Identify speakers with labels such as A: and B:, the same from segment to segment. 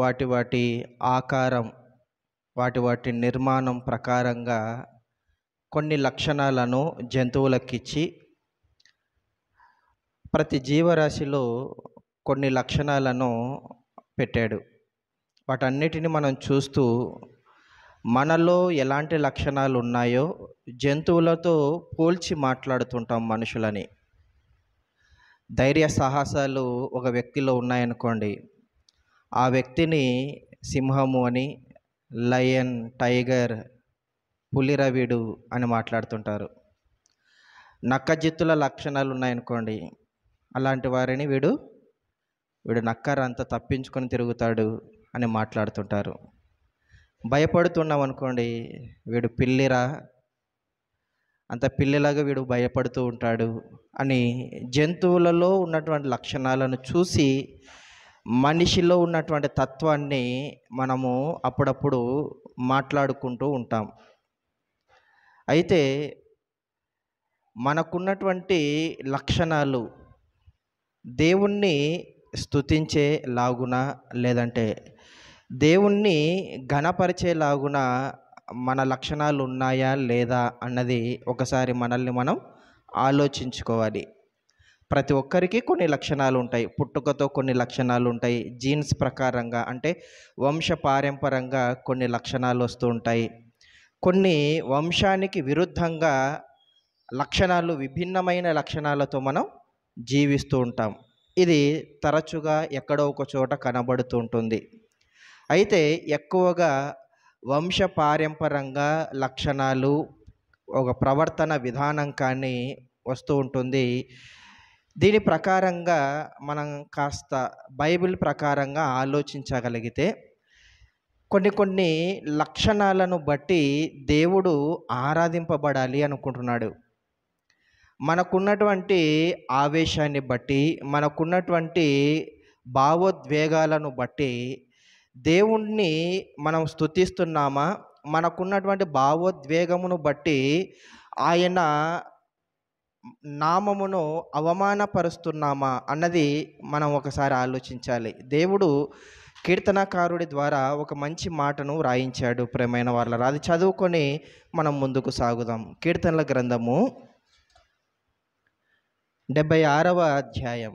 A: వాటి వాటి ఆకారం వాటి వాటి నిర్మాణం ప్రకారంగా కొన్ని లక్షణాలను జంతువులకిచ్చి ప్రతి జీవరాశిలో కొన్ని లక్షణాలను పెట్టాడు వాటన్నిటిని మనం చూస్తూ మనలో ఎలాంటి లక్షణాలు ఉన్నాయో జంతువులతో పోల్చి మాట్లాడుతుంటాం మనుషులని ధైర్య సాహసాలు ఒక వ్యక్తిలో ఉన్నాయనుకోండి ఆ వ్యక్తిని సింహము అని లయన్ టైగర్ పులిరవిడు అని మాట్లాడుతుంటారు నక్కజిత్తుల లక్షణాలు ఉన్నాయనుకోండి అలాంటి వారిని వీడు వీడు నక్కరంతా తప్పించుకొని తిరుగుతాడు అని మాట్లాడుతుంటారు భయపడుతున్నాం అనుకోండి వీడు పిల్లిరా అంత పిల్లిలాగా వీడు భయపడుతూ ఉంటాడు అని జంతువులలో ఉన్నటువంటి లక్షణాలను చూసి మనిషిలో ఉన్నటువంటి తత్వాన్ని మనము అప్పుడప్పుడు మాట్లాడుకుంటూ ఉంటాం అయితే మనకున్నటువంటి లక్షణాలు దేవుణ్ణి స్థుతించే లాగున లేదంటే దేవుణ్ణి గణపరిచేలాగున మన లక్షణాలు ఉన్నాయా లేదా అన్నది ఒకసారి మనల్ని మనం ఆలోచించుకోవాలి ప్రతి ఒక్కరికి కొన్ని లక్షణాలు ఉంటాయి పుట్టుకతో కొన్ని లక్షణాలు ఉంటాయి జీన్స్ ప్రకారంగా అంటే వంశ పారంపరంగా కొన్ని లక్షణాలు వస్తూ ఉంటాయి కొన్ని వంశానికి విరుద్ధంగా లక్షణాలు విభిన్నమైన లక్షణాలతో మనం జీవిస్తూ ఉంటాం ఇది తరచుగా ఎక్కడో ఒక చోట కనబడుతూ ఉంటుంది అయితే ఎక్కువగా వంశ పారంపరంగా లక్షణాలు ఒక ప్రవర్తన విధానం కానీ వస్తూ ఉంటుంది దీని ప్రకారంగా మనం కాస్త బైబిల్ ప్రకారంగా ఆలోచించగలిగితే కొన్ని కొన్ని లక్షణాలను బట్టి దేవుడు ఆరాధింపబడాలి అనుకుంటున్నాడు మనకున్నటువంటి ఆవేశాన్ని బట్టి మనకున్నటువంటి భావోద్వేగాలను బట్టి దేవుణ్ణి మనం స్థుతిస్తున్నామా మనకున్నటువంటి భావోద్వేగమును బట్టి ఆయన నామమును అవమానపరుస్తున్నామా అన్నది మనం ఒకసారి ఆలోచించాలి దేవుడు కీర్తనకారుడి ద్వారా ఒక మంచి మాటను రాయించాడు ప్రేమైన వాళ్ళ అది చదువుకొని మనం ముందుకు సాగుదాం కీర్తనల గ్రంథము డెబ్బై ఆరవ అధ్యాయం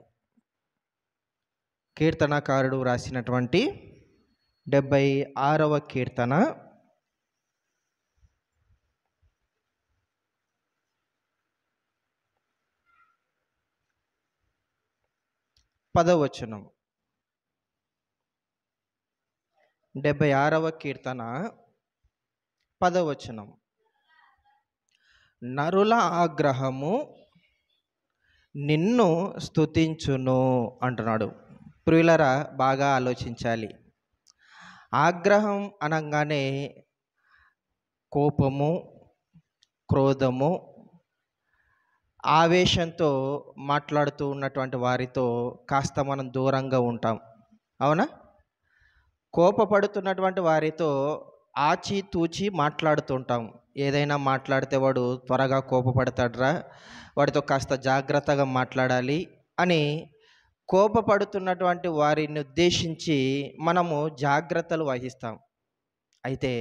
A: కీర్తనకారుడు రాసినటువంటి డెబ్బై ఆరవ కీర్తన పదవచనం డెబ్బై ఆరవ కీర్తన పదవచనం నరుల ఆగ్రహము నిన్ను స్థుతించును అంటున్నాడు ప్రియులరా బాగా ఆలోచించాలి ఆగ్రహం అనగానే కోపము క్రోధము ఆవేశంతో మాట్లాడుతూ ఉన్నటువంటి వారితో కాస్త మనం దూరంగా ఉంటాం అవునా కోపపడుతున్నటువంటి వారితో ఆచితూచి మాట్లాడుతుంటాం ఏదైనా మాట్లాడితే వాడు త్వరగా కోపపడతాడ్రా వాడితో కాస్త జాగ్రత్తగా మాట్లాడాలి అని కోపపడుతున్నటువంటి వారిని ఉద్దేశించి మనము జాగ్రత్తలు వహిస్తాం అయితే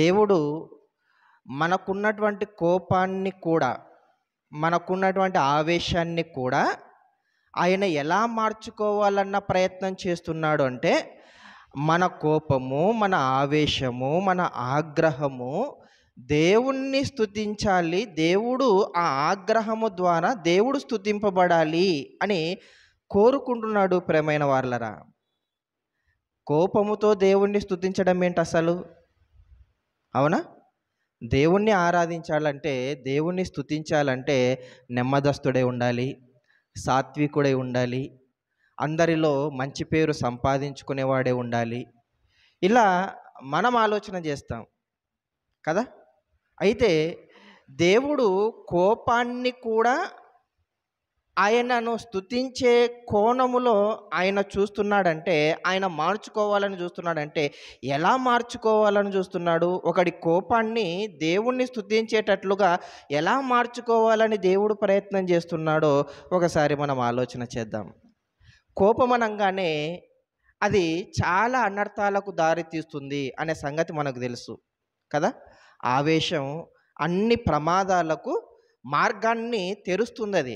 A: దేవుడు మనకున్నటువంటి కోపాన్ని కూడా మనకున్నటువంటి ఆవేశాన్ని కూడా ఆయన ఎలా మార్చుకోవాలన్న ప్రయత్నం చేస్తున్నాడు అంటే మన కోపము మన ఆవేశము మన ఆగ్రహము దేవుణ్ణి స్థుతించాలి దేవుడు ఆ ఆగ్రహము ద్వారా దేవుడు స్థుతింపబడాలి అని కోరుకుంటున్నాడు ప్రేమైన వార్లరా కోపముతో దేవుణ్ణి స్థుతించడం ఏంటి అసలు అవునా దేవుణ్ణి ఆరాధించాలంటే దేవుణ్ణి స్థుతించాలంటే నెమ్మదస్తుడై ఉండాలి సాత్వికుడై ఉండాలి అందరిలో మంచి పేరు సంపాదించుకునేవాడే ఉండాలి ఇలా మనం ఆలోచన చేస్తాం కదా అయితే దేవుడు కోపాన్ని కూడా ఆయనను స్థుతించే కోణములో ఆయన చూస్తున్నాడంటే ఆయన మార్చుకోవాలని చూస్తున్నాడంటే ఎలా మార్చుకోవాలని చూస్తున్నాడు ఒకడి కోపాన్ని దేవుణ్ణి స్థుతించేటట్లుగా ఎలా మార్చుకోవాలని దేవుడు ప్రయత్నం చేస్తున్నాడో ఒకసారి మనం ఆలోచన చేద్దాం కోపం అనగానే అది చాలా అనర్థాలకు దారితీస్తుంది అనే సంగతి మనకు తెలుసు కదా ఆవేశం అన్ని ప్రమాదాలకు మార్గాన్ని తెరుస్తుంది అది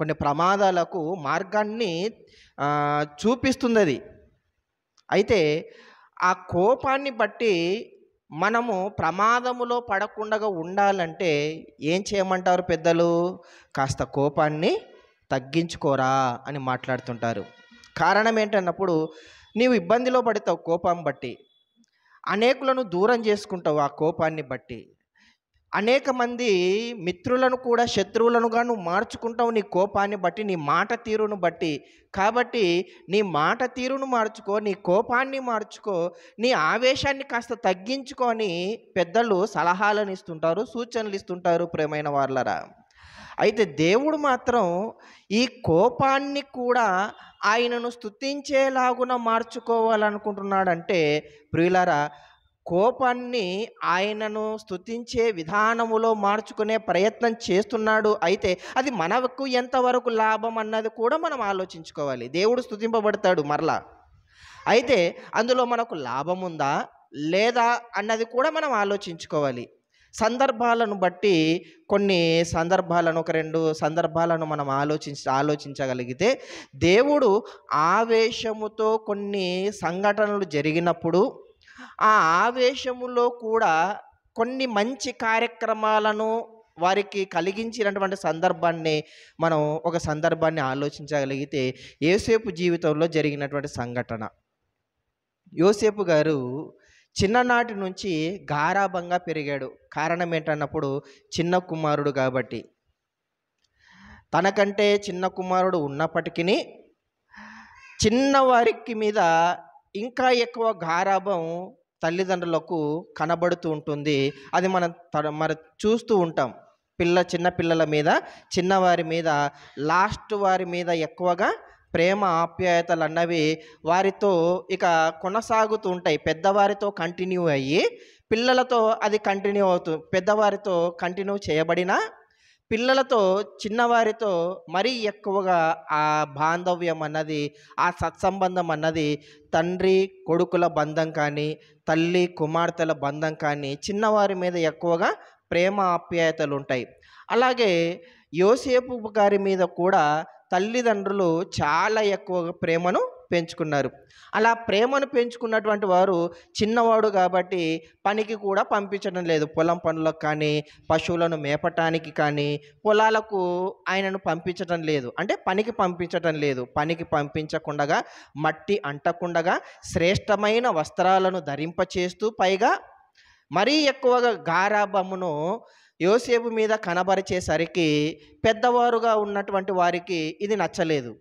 A: కొన్ని ప్రమాదాలకు మార్గాన్ని చూపిస్తుంది అది అయితే ఆ కోపాన్ని బట్టి మనము ప్రమాదములో పడకుండా ఉండాలంటే ఏం చేయమంటారు పెద్దలు కాస్త కోపాన్ని తగ్గించుకోరా అని మాట్లాడుతుంటారు కారణం ఏంటన్నప్పుడు నీవు ఇబ్బందిలో పడతావు కోపం బట్టి అనేకులను దూరం చేసుకుంటావు ఆ కోపాన్ని బట్టి అనేక మంది మిత్రులను కూడా శత్రువులనుగా నువ్వు మార్చుకుంటావు నీ కోపాన్ని బట్టి నీ మాట తీరును బట్టి కాబట్టి నీ మాట తీరును మార్చుకో నీ కోపాన్ని మార్చుకో నీ ఆవేశాన్ని కాస్త తగ్గించుకొని పెద్దలు సలహాలను ఇస్తుంటారు సూచనలు ఇస్తుంటారు ప్రేమైన వాళ్ళరా అయితే దేవుడు మాత్రం ఈ కోపాన్ని కూడా ఆయనను స్థుతించేలాగున మార్చుకోవాలనుకుంటున్నాడంటే ప్రియులారా కోపాన్ని ఆయనను స్థుతించే విధానములో మార్చుకునే ప్రయత్నం చేస్తున్నాడు అయితే అది మనకు ఎంతవరకు లాభం అన్నది కూడా మనం ఆలోచించుకోవాలి దేవుడు స్థుతింపబడతాడు మరలా అయితే అందులో మనకు లాభం ఉందా లేదా అన్నది కూడా మనం ఆలోచించుకోవాలి సందర్భాలను బట్టి కొన్ని సందర్భాలను ఒక రెండు సందర్భాలను మనం ఆలోచించ ఆలోచించగలిగితే దేవుడు ఆవేశముతో కొన్ని సంఘటనలు జరిగినప్పుడు ఆ ఆవేశములో కూడా కొన్ని మంచి కార్యక్రమాలను వారికి కలిగించినటువంటి సందర్భాన్ని మనం ఒక సందర్భాన్ని ఆలోచించగలిగితే యోసేపు జీవితంలో జరిగినటువంటి సంఘటన యోసేపు గారు చిన్ననాటి నుంచి గారాభంగా పెరిగాడు కారణం ఏంటన్నప్పుడు చిన్న కుమారుడు కాబట్టి తనకంటే చిన్న కుమారుడు ఉన్నప్పటికీ చిన్నవారికి మీద ఇంకా ఎక్కువ గారాభం తల్లిదండ్రులకు కనబడుతూ ఉంటుంది అది మనం మరి చూస్తూ ఉంటాం పిల్ల చిన్న పిల్లల మీద చిన్నవారి మీద లాస్ట్ వారి మీద ఎక్కువగా ప్రేమ ఆప్యాయతలు అన్నవి వారితో ఇక కొనసాగుతూ ఉంటాయి పెద్దవారితో కంటిన్యూ అయ్యి పిల్లలతో అది కంటిన్యూ అవుతూ పెద్దవారితో కంటిన్యూ చేయబడిన పిల్లలతో చిన్నవారితో మరీ ఎక్కువగా ఆ బాంధవ్యం అన్నది ఆ సత్సంబంధం అన్నది తండ్రి కొడుకుల బంధం కానీ తల్లి కుమార్తెల బంధం కానీ చిన్నవారి మీద ఎక్కువగా ప్రేమ ఆప్యాయతలు ఉంటాయి అలాగే యోసేపు గారి మీద కూడా తల్లిదండ్రులు చాలా ఎక్కువగా ప్రేమను పెంచుకున్నారు అలా ప్రేమను పెంచుకున్నటువంటి వారు చిన్నవాడు కాబట్టి పనికి కూడా పంపించడం లేదు పొలం పనులకు కానీ పశువులను మేపటానికి కానీ పొలాలకు ఆయనను పంపించడం లేదు అంటే పనికి పంపించడం లేదు పనికి పంపించకుండా మట్టి అంటకుండగా శ్రేష్టమైన వస్త్రాలను ధరింపచేస్తూ పైగా మరీ ఎక్కువగా గారాబమ్మును యోసేపు మీద కనబరిచేసరికి పెద్దవారుగా ఉన్నటువంటి వారికి ఇది నచ్చలేదు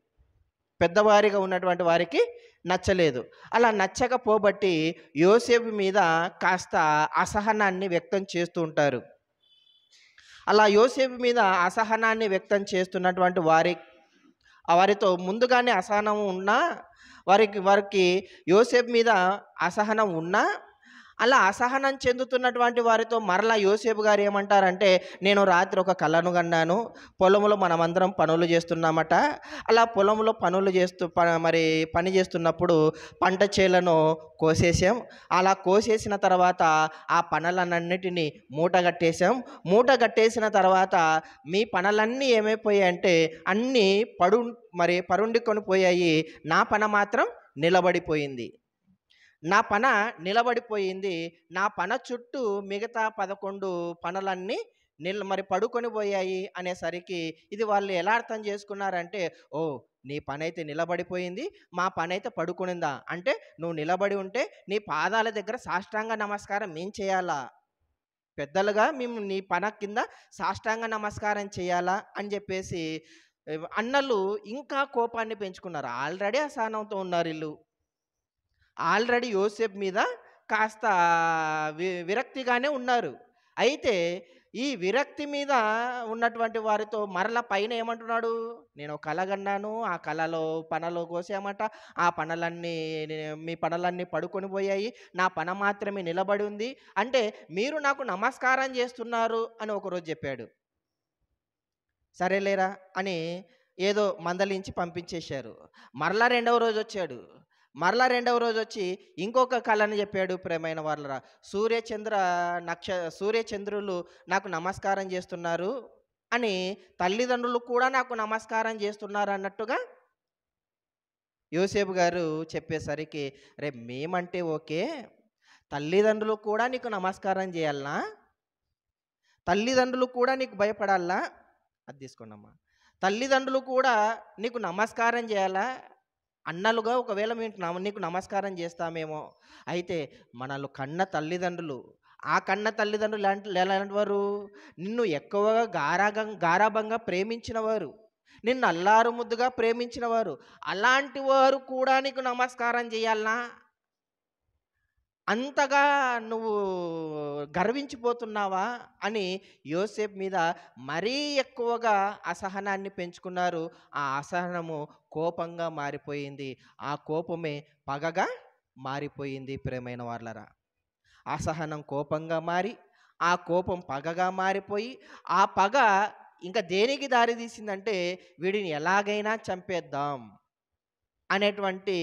A: పెద్దవారిగా ఉన్నటువంటి వారికి నచ్చలేదు అలా నచ్చకపోబట్టి యోసేపు మీద కాస్త అసహనాన్ని వ్యక్తం చేస్తూ ఉంటారు అలా యోసేపు మీద అసహనాన్ని వ్యక్తం చేస్తున్నటువంటి వారి వారితో ముందుగానే అసహనం ఉన్నా వారికి వారికి యోసేపు మీద అసహనం ఉన్నా అలా అసహనం చెందుతున్నటువంటి వారితో మరలా యోసేపు గారు ఏమంటారంటే నేను రాత్రి ఒక కళను కన్నాను పొలంలో మనమందరం పనులు చేస్తున్నామట అలా పొలంలో పనులు చేస్తూ మరి పని చేస్తున్నప్పుడు పంట చేలను కోసేసాం అలా కోసేసిన తర్వాత ఆ పనులన్నిటినీ మూట కట్టేసాం మూట కట్టేసిన తర్వాత మీ పనులన్నీ ఏమైపోయాయి అంటే అన్నీ పడు మరి పరుండి పోయాయి నా పని మాత్రం నిలబడిపోయింది నా పన నిలబడిపోయింది నా పన చుట్టూ మిగతా పదకొండు పనులన్నీ నిల్ మరి పడుకొని పోయాయి అనేసరికి ఇది వాళ్ళు ఎలా అర్థం చేసుకున్నారంటే ఓ నీ పని అయితే నిలబడిపోయింది మా పని అయితే పడుకునిందా అంటే నువ్వు నిలబడి ఉంటే నీ పాదాల దగ్గర సాష్టాంగ నమస్కారం ఏం చేయాలా పెద్దలుగా మేము నీ పన కింద సాష్టాంగ నమస్కారం చేయాలా అని చెప్పేసి అన్నలు ఇంకా కోపాన్ని పెంచుకున్నారు ఆల్రెడీ అసహనంతో ఉన్నారు ఇల్లు ఆల్రెడీ యోసేఫ్ మీద కాస్త విరక్తిగానే ఉన్నారు అయితే ఈ విరక్తి మీద ఉన్నటువంటి వారితో మరల పైన ఏమంటున్నాడు నేను కలగన్నాను ఆ కళలో పనలో కోసేయమంట ఆ పనులన్నీ మీ పనులన్నీ పడుకొని పోయాయి నా పన మాత్రమే నిలబడి ఉంది అంటే మీరు నాకు నమస్కారం చేస్తున్నారు అని ఒకరోజు చెప్పాడు సరేలేరా అని ఏదో మందలించి పంపించేశారు మరలా రెండవ రోజు వచ్చాడు మరలా రెండవ రోజు వచ్చి ఇంకొక కళని చెప్పాడు ప్రేమైన వాళ్ళరా సూర్యచంద్ర నక్ష సూర్యచంద్రులు నాకు నమస్కారం చేస్తున్నారు అని తల్లిదండ్రులు కూడా నాకు నమస్కారం చేస్తున్నారు అన్నట్టుగా యూసేఫ్ గారు చెప్పేసరికి రే మేమంటే ఓకే తల్లిదండ్రులు కూడా నీకు నమస్కారం చేయాలనా తల్లిదండ్రులు కూడా నీకు భయపడాలా అది తీసుకోండమ్మా తల్లిదండ్రులు కూడా నీకు నమస్కారం చేయాలా అన్నలుగా ఒకవేళ మేము నీకు నమస్కారం చేస్తామేమో అయితే మనలు కన్న తల్లిదండ్రులు ఆ కన్న తల్లిదండ్రులు ఎలాంటి వారు నిన్ను ఎక్కువగా గారాగం గారాభంగా ప్రేమించినవారు నిన్ను అల్లారు ముద్దుగా ప్రేమించినవారు అలాంటి వారు కూడా నీకు నమస్కారం చేయాలనా అంతగా నువ్వు గర్వించిపోతున్నావా అని యోసేఫ్ మీద మరీ ఎక్కువగా అసహనాన్ని పెంచుకున్నారు ఆ అసహనము కోపంగా మారిపోయింది ఆ కోపమే పగగా మారిపోయింది ప్రేమైన వాళ్ళరా అసహనం కోపంగా మారి ఆ కోపం పగగా మారిపోయి ఆ పగ ఇంకా దేనికి దారి తీసిందంటే వీడిని ఎలాగైనా చంపేద్దాం అనేటువంటి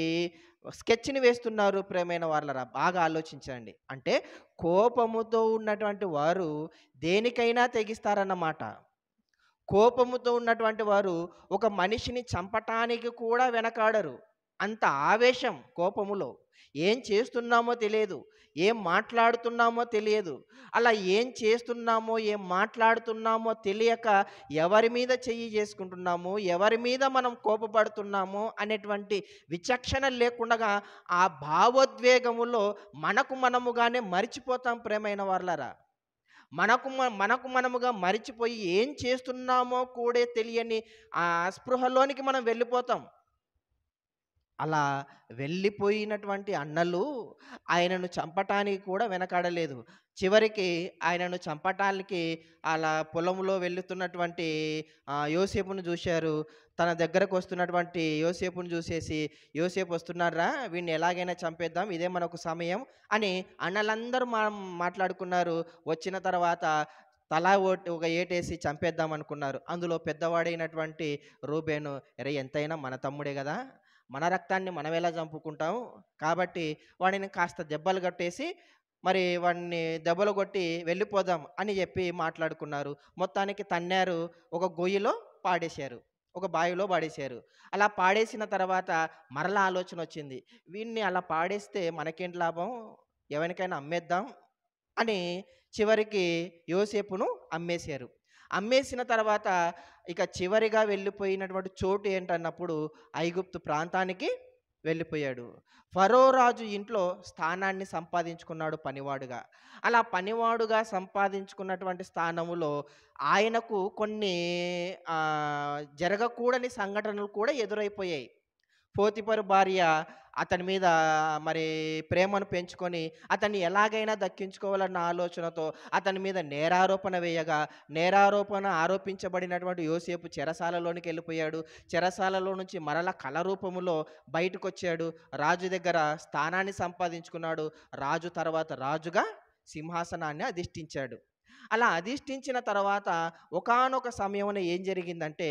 A: స్కెచ్ని వేస్తున్నారు ప్రేమైన వాళ్ళరా బాగా ఆలోచించండి అంటే కోపముతో ఉన్నటువంటి వారు దేనికైనా తెగిస్తారన్నమాట కోపముతో ఉన్నటువంటి వారు ఒక మనిషిని చంపటానికి కూడా వెనకాడరు అంత ఆవేశం కోపములో ఏం చేస్తున్నామో తెలియదు ఏం మాట్లాడుతున్నామో తెలియదు అలా ఏం చేస్తున్నామో ఏం మాట్లాడుతున్నామో తెలియక ఎవరి మీద చెయ్యి చేసుకుంటున్నాము ఎవరి మీద మనం కోపపడుతున్నాము అనేటువంటి విచక్షణ లేకుండా ఆ భావోద్వేగములో మనకు మనముగానే మరిచిపోతాం ప్రేమైన వాళ్ళరా మనకు మనకు మనముగా మరిచిపోయి ఏం చేస్తున్నామో కూడా తెలియని ఆ స్పృహలోనికి మనం వెళ్ళిపోతాం అలా వెళ్ళిపోయినటువంటి అన్నలు ఆయనను చంపటానికి కూడా వెనకాడలేదు చివరికి ఆయనను చంపటానికి అలా పొలంలో వెళుతున్నటువంటి యోసేపును చూశారు తన దగ్గరకు వస్తున్నటువంటి యోసేపును చూసేసి యోసేపు వస్తున్నారా వీడిని ఎలాగైనా చంపేద్దాం ఇదే మనకు సమయం అని అన్నలందరూ మా మాట్లాడుకున్నారు వచ్చిన తర్వాత తలా ఓటి ఒక ఏటేసి చంపేద్దాం అనుకున్నారు అందులో పెద్దవాడైనటువంటి రూబేను ఎరే ఎంతైనా మన తమ్ముడే కదా మన రక్తాన్ని మనం ఎలా చంపుకుంటాము కాబట్టి వాడిని కాస్త దెబ్బలు కట్టేసి మరి వాడిని దెబ్బలు కొట్టి వెళ్ళిపోదాం అని చెప్పి మాట్లాడుకున్నారు మొత్తానికి తన్నారు ఒక గొయ్యిలో పాడేశారు ఒక బావిలో పాడేశారు అలా పాడేసిన తర్వాత మరలా ఆలోచన వచ్చింది వీడిని అలా పాడేస్తే మనకేంటి లాభం ఎవరికైనా అమ్మేద్దాం అని చివరికి యోసేపును అమ్మేశారు అమ్మేసిన తర్వాత ఇక చివరిగా వెళ్ళిపోయినటువంటి చోటు ఏంటన్నప్పుడు ఐగుప్తు ప్రాంతానికి వెళ్ళిపోయాడు ఫరో రాజు ఇంట్లో స్థానాన్ని సంపాదించుకున్నాడు పనివాడుగా అలా పనివాడుగా సంపాదించుకున్నటువంటి స్థానములో ఆయనకు కొన్ని జరగకూడని సంఘటనలు కూడా ఎదురైపోయాయి పోతిపరు భార్య అతని మీద మరి ప్రేమను పెంచుకొని అతన్ని ఎలాగైనా దక్కించుకోవాలన్న ఆలోచనతో అతని మీద నేరారోపణ వేయగా నేరారోపణ ఆరోపించబడినటువంటి యోసేపు చెరసాలలోనికి వెళ్ళిపోయాడు చెరసాలలో నుంచి మరల కళ రూపములో బయటకు వచ్చాడు రాజు దగ్గర స్థానాన్ని సంపాదించుకున్నాడు రాజు తర్వాత రాజుగా సింహాసనాన్ని అధిష్ఠించాడు అలా అధిష్ఠించిన తర్వాత ఒకనొక సమయంలో ఏం జరిగిందంటే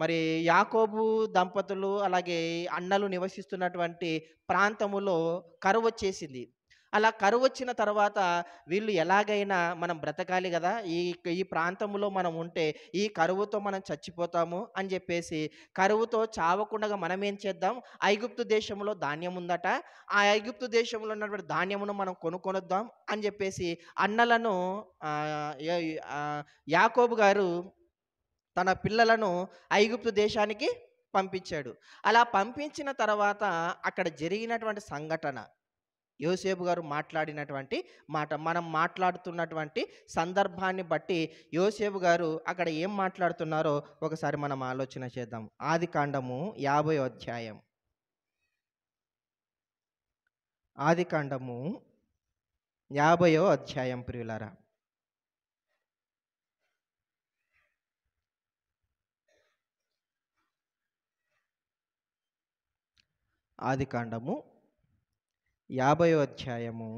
A: మరి యాకోబు దంపతులు అలాగే అన్నలు నివసిస్తున్నటువంటి ప్రాంతములో కరువు వచ్చేసింది అలా కరువు వచ్చిన తర్వాత వీళ్ళు ఎలాగైనా మనం బ్రతకాలి కదా ఈ ఈ ప్రాంతంలో మనం ఉంటే ఈ కరువుతో మనం చచ్చిపోతాము అని చెప్పేసి కరువుతో చావకుండా మనం ఏం చేద్దాం ఐగుప్తు దేశంలో ధాన్యం ఉందట ఆ ఐగుప్తు దేశంలో ఉన్నటువంటి ధాన్యమును మనం కొనుక్కొనొద్దాం అని చెప్పేసి అన్నలను యాకోబు గారు తన పిల్లలను ఐగుప్తు దేశానికి పంపించాడు అలా పంపించిన తర్వాత అక్కడ జరిగినటువంటి సంఘటన యోసేపు గారు మాట్లాడినటువంటి మాట మనం మాట్లాడుతున్నటువంటి సందర్భాన్ని బట్టి యోసేపు గారు అక్కడ ఏం మాట్లాడుతున్నారో ఒకసారి మనం ఆలోచన చేద్దాం ఆది కాండము యాభై అధ్యాయం ఆది కాండము యాభయో అధ్యాయం ప్రియులరా ఆదికాండము యాభై అధ్యాయము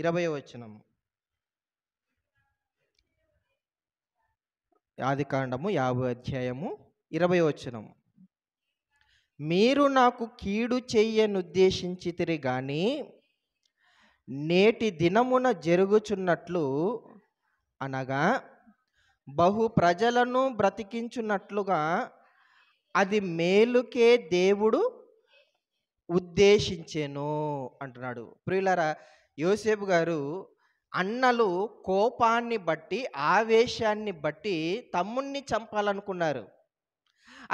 A: ఇరవై వచనము ఆదికాండము యాభై అధ్యాయము ఇరవై వచనము మీరు నాకు కీడు తిరిగి కానీ నేటి దినమున జరుగుచున్నట్లు అనగా బహు ప్రజలను బ్రతికించున్నట్లుగా అది మేలుకే దేవుడు ఉద్దేశించేను అంటున్నాడు ప్రియులరా యోసేపు గారు అన్నలు కోపాన్ని బట్టి ఆవేశాన్ని బట్టి తమ్ముణ్ణి చంపాలనుకున్నారు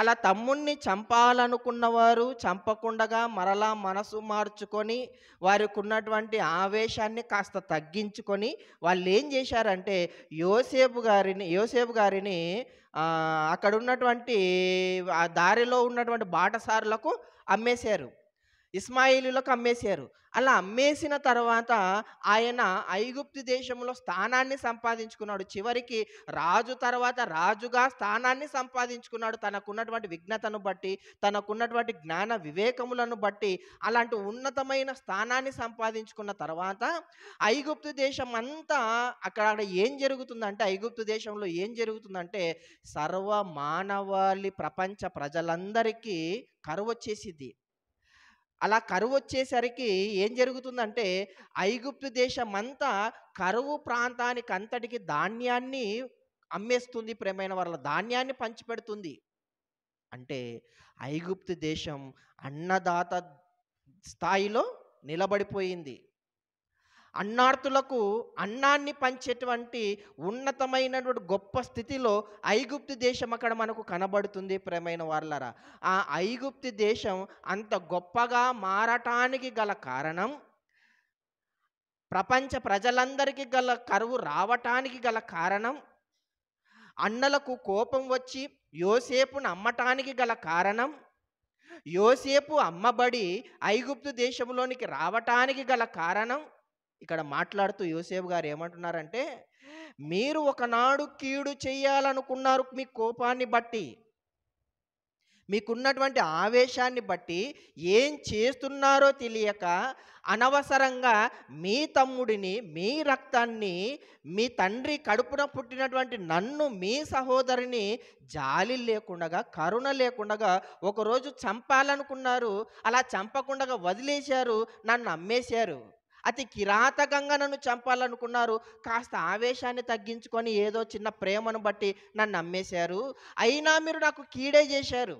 A: అలా తమ్ముణ్ణి చంపాలనుకున్నవారు చంపకుండగా మరలా మనసు మార్చుకొని వారికి ఉన్నటువంటి ఆవేశాన్ని కాస్త తగ్గించుకొని వాళ్ళు ఏం చేశారంటే యోసేపు గారిని యోసేపు గారిని అక్కడ ఉన్నటువంటి ఆ దారిలో ఉన్నటువంటి బాటసారులకు అమ్మేశారు ఇస్మాయిలులకు అమ్మేశారు అలా అమ్మేసిన తర్వాత ఆయన ఐగుప్తు దేశంలో స్థానాన్ని సంపాదించుకున్నాడు చివరికి రాజు తర్వాత రాజుగా స్థానాన్ని సంపాదించుకున్నాడు తనకున్నటువంటి విఘ్నతను బట్టి తనకున్నటువంటి జ్ఞాన వివేకములను బట్టి అలాంటి ఉన్నతమైన స్థానాన్ని సంపాదించుకున్న తర్వాత ఐగుప్తు దేశం అంతా అక్కడ ఏం జరుగుతుందంటే ఐగుప్తు దేశంలో ఏం జరుగుతుందంటే సర్వ మానవాళి ప్రపంచ ప్రజలందరికీ కరువు వచ్చేసింది అలా కరువు వచ్చేసరికి ఏం జరుగుతుందంటే ఐగుప్తు దేశమంతా కరువు ప్రాంతానికి అంతటికి ధాన్యాన్ని అమ్మేస్తుంది ప్రేమైన వాళ్ళ ధాన్యాన్ని పంచిపెడుతుంది అంటే ఐగుప్తు దేశం అన్నదాత స్థాయిలో నిలబడిపోయింది అన్నార్థులకు అన్నాన్ని పంచేటువంటి ఉన్నతమైనటువంటి గొప్ప స్థితిలో ఐగుప్తి దేశం అక్కడ మనకు కనబడుతుంది ప్రేమైన వాళ్ళరా ఆ ఐగుప్తి దేశం అంత గొప్పగా మారటానికి గల కారణం ప్రపంచ ప్రజలందరికీ గల కరువు రావటానికి గల కారణం అన్నలకు కోపం వచ్చి యోసేపును అమ్మటానికి గల కారణం యోసేపు అమ్మబడి ఐగుప్తు దేశంలోనికి రావటానికి గల కారణం ఇక్కడ మాట్లాడుతూ యూసేఫ్ గారు ఏమంటున్నారంటే మీరు ఒకనాడు కీడు చేయాలనుకున్నారు మీ కోపాన్ని బట్టి మీకున్నటువంటి ఆవేశాన్ని బట్టి ఏం చేస్తున్నారో తెలియక అనవసరంగా మీ తమ్ముడిని మీ రక్తాన్ని మీ తండ్రి కడుపున పుట్టినటువంటి నన్ను మీ సహోదరిని జాలి లేకుండా కరుణ లేకుండా ఒకరోజు చంపాలనుకున్నారు అలా చంపకుండా వదిలేశారు నన్ను అమ్మేశారు అతి కిరాతకంగా నన్ను చంపాలనుకున్నారు కాస్త ఆవేశాన్ని తగ్గించుకొని ఏదో చిన్న ప్రేమను బట్టి నన్ను నమ్మేశారు అయినా మీరు నాకు కీడే చేశారు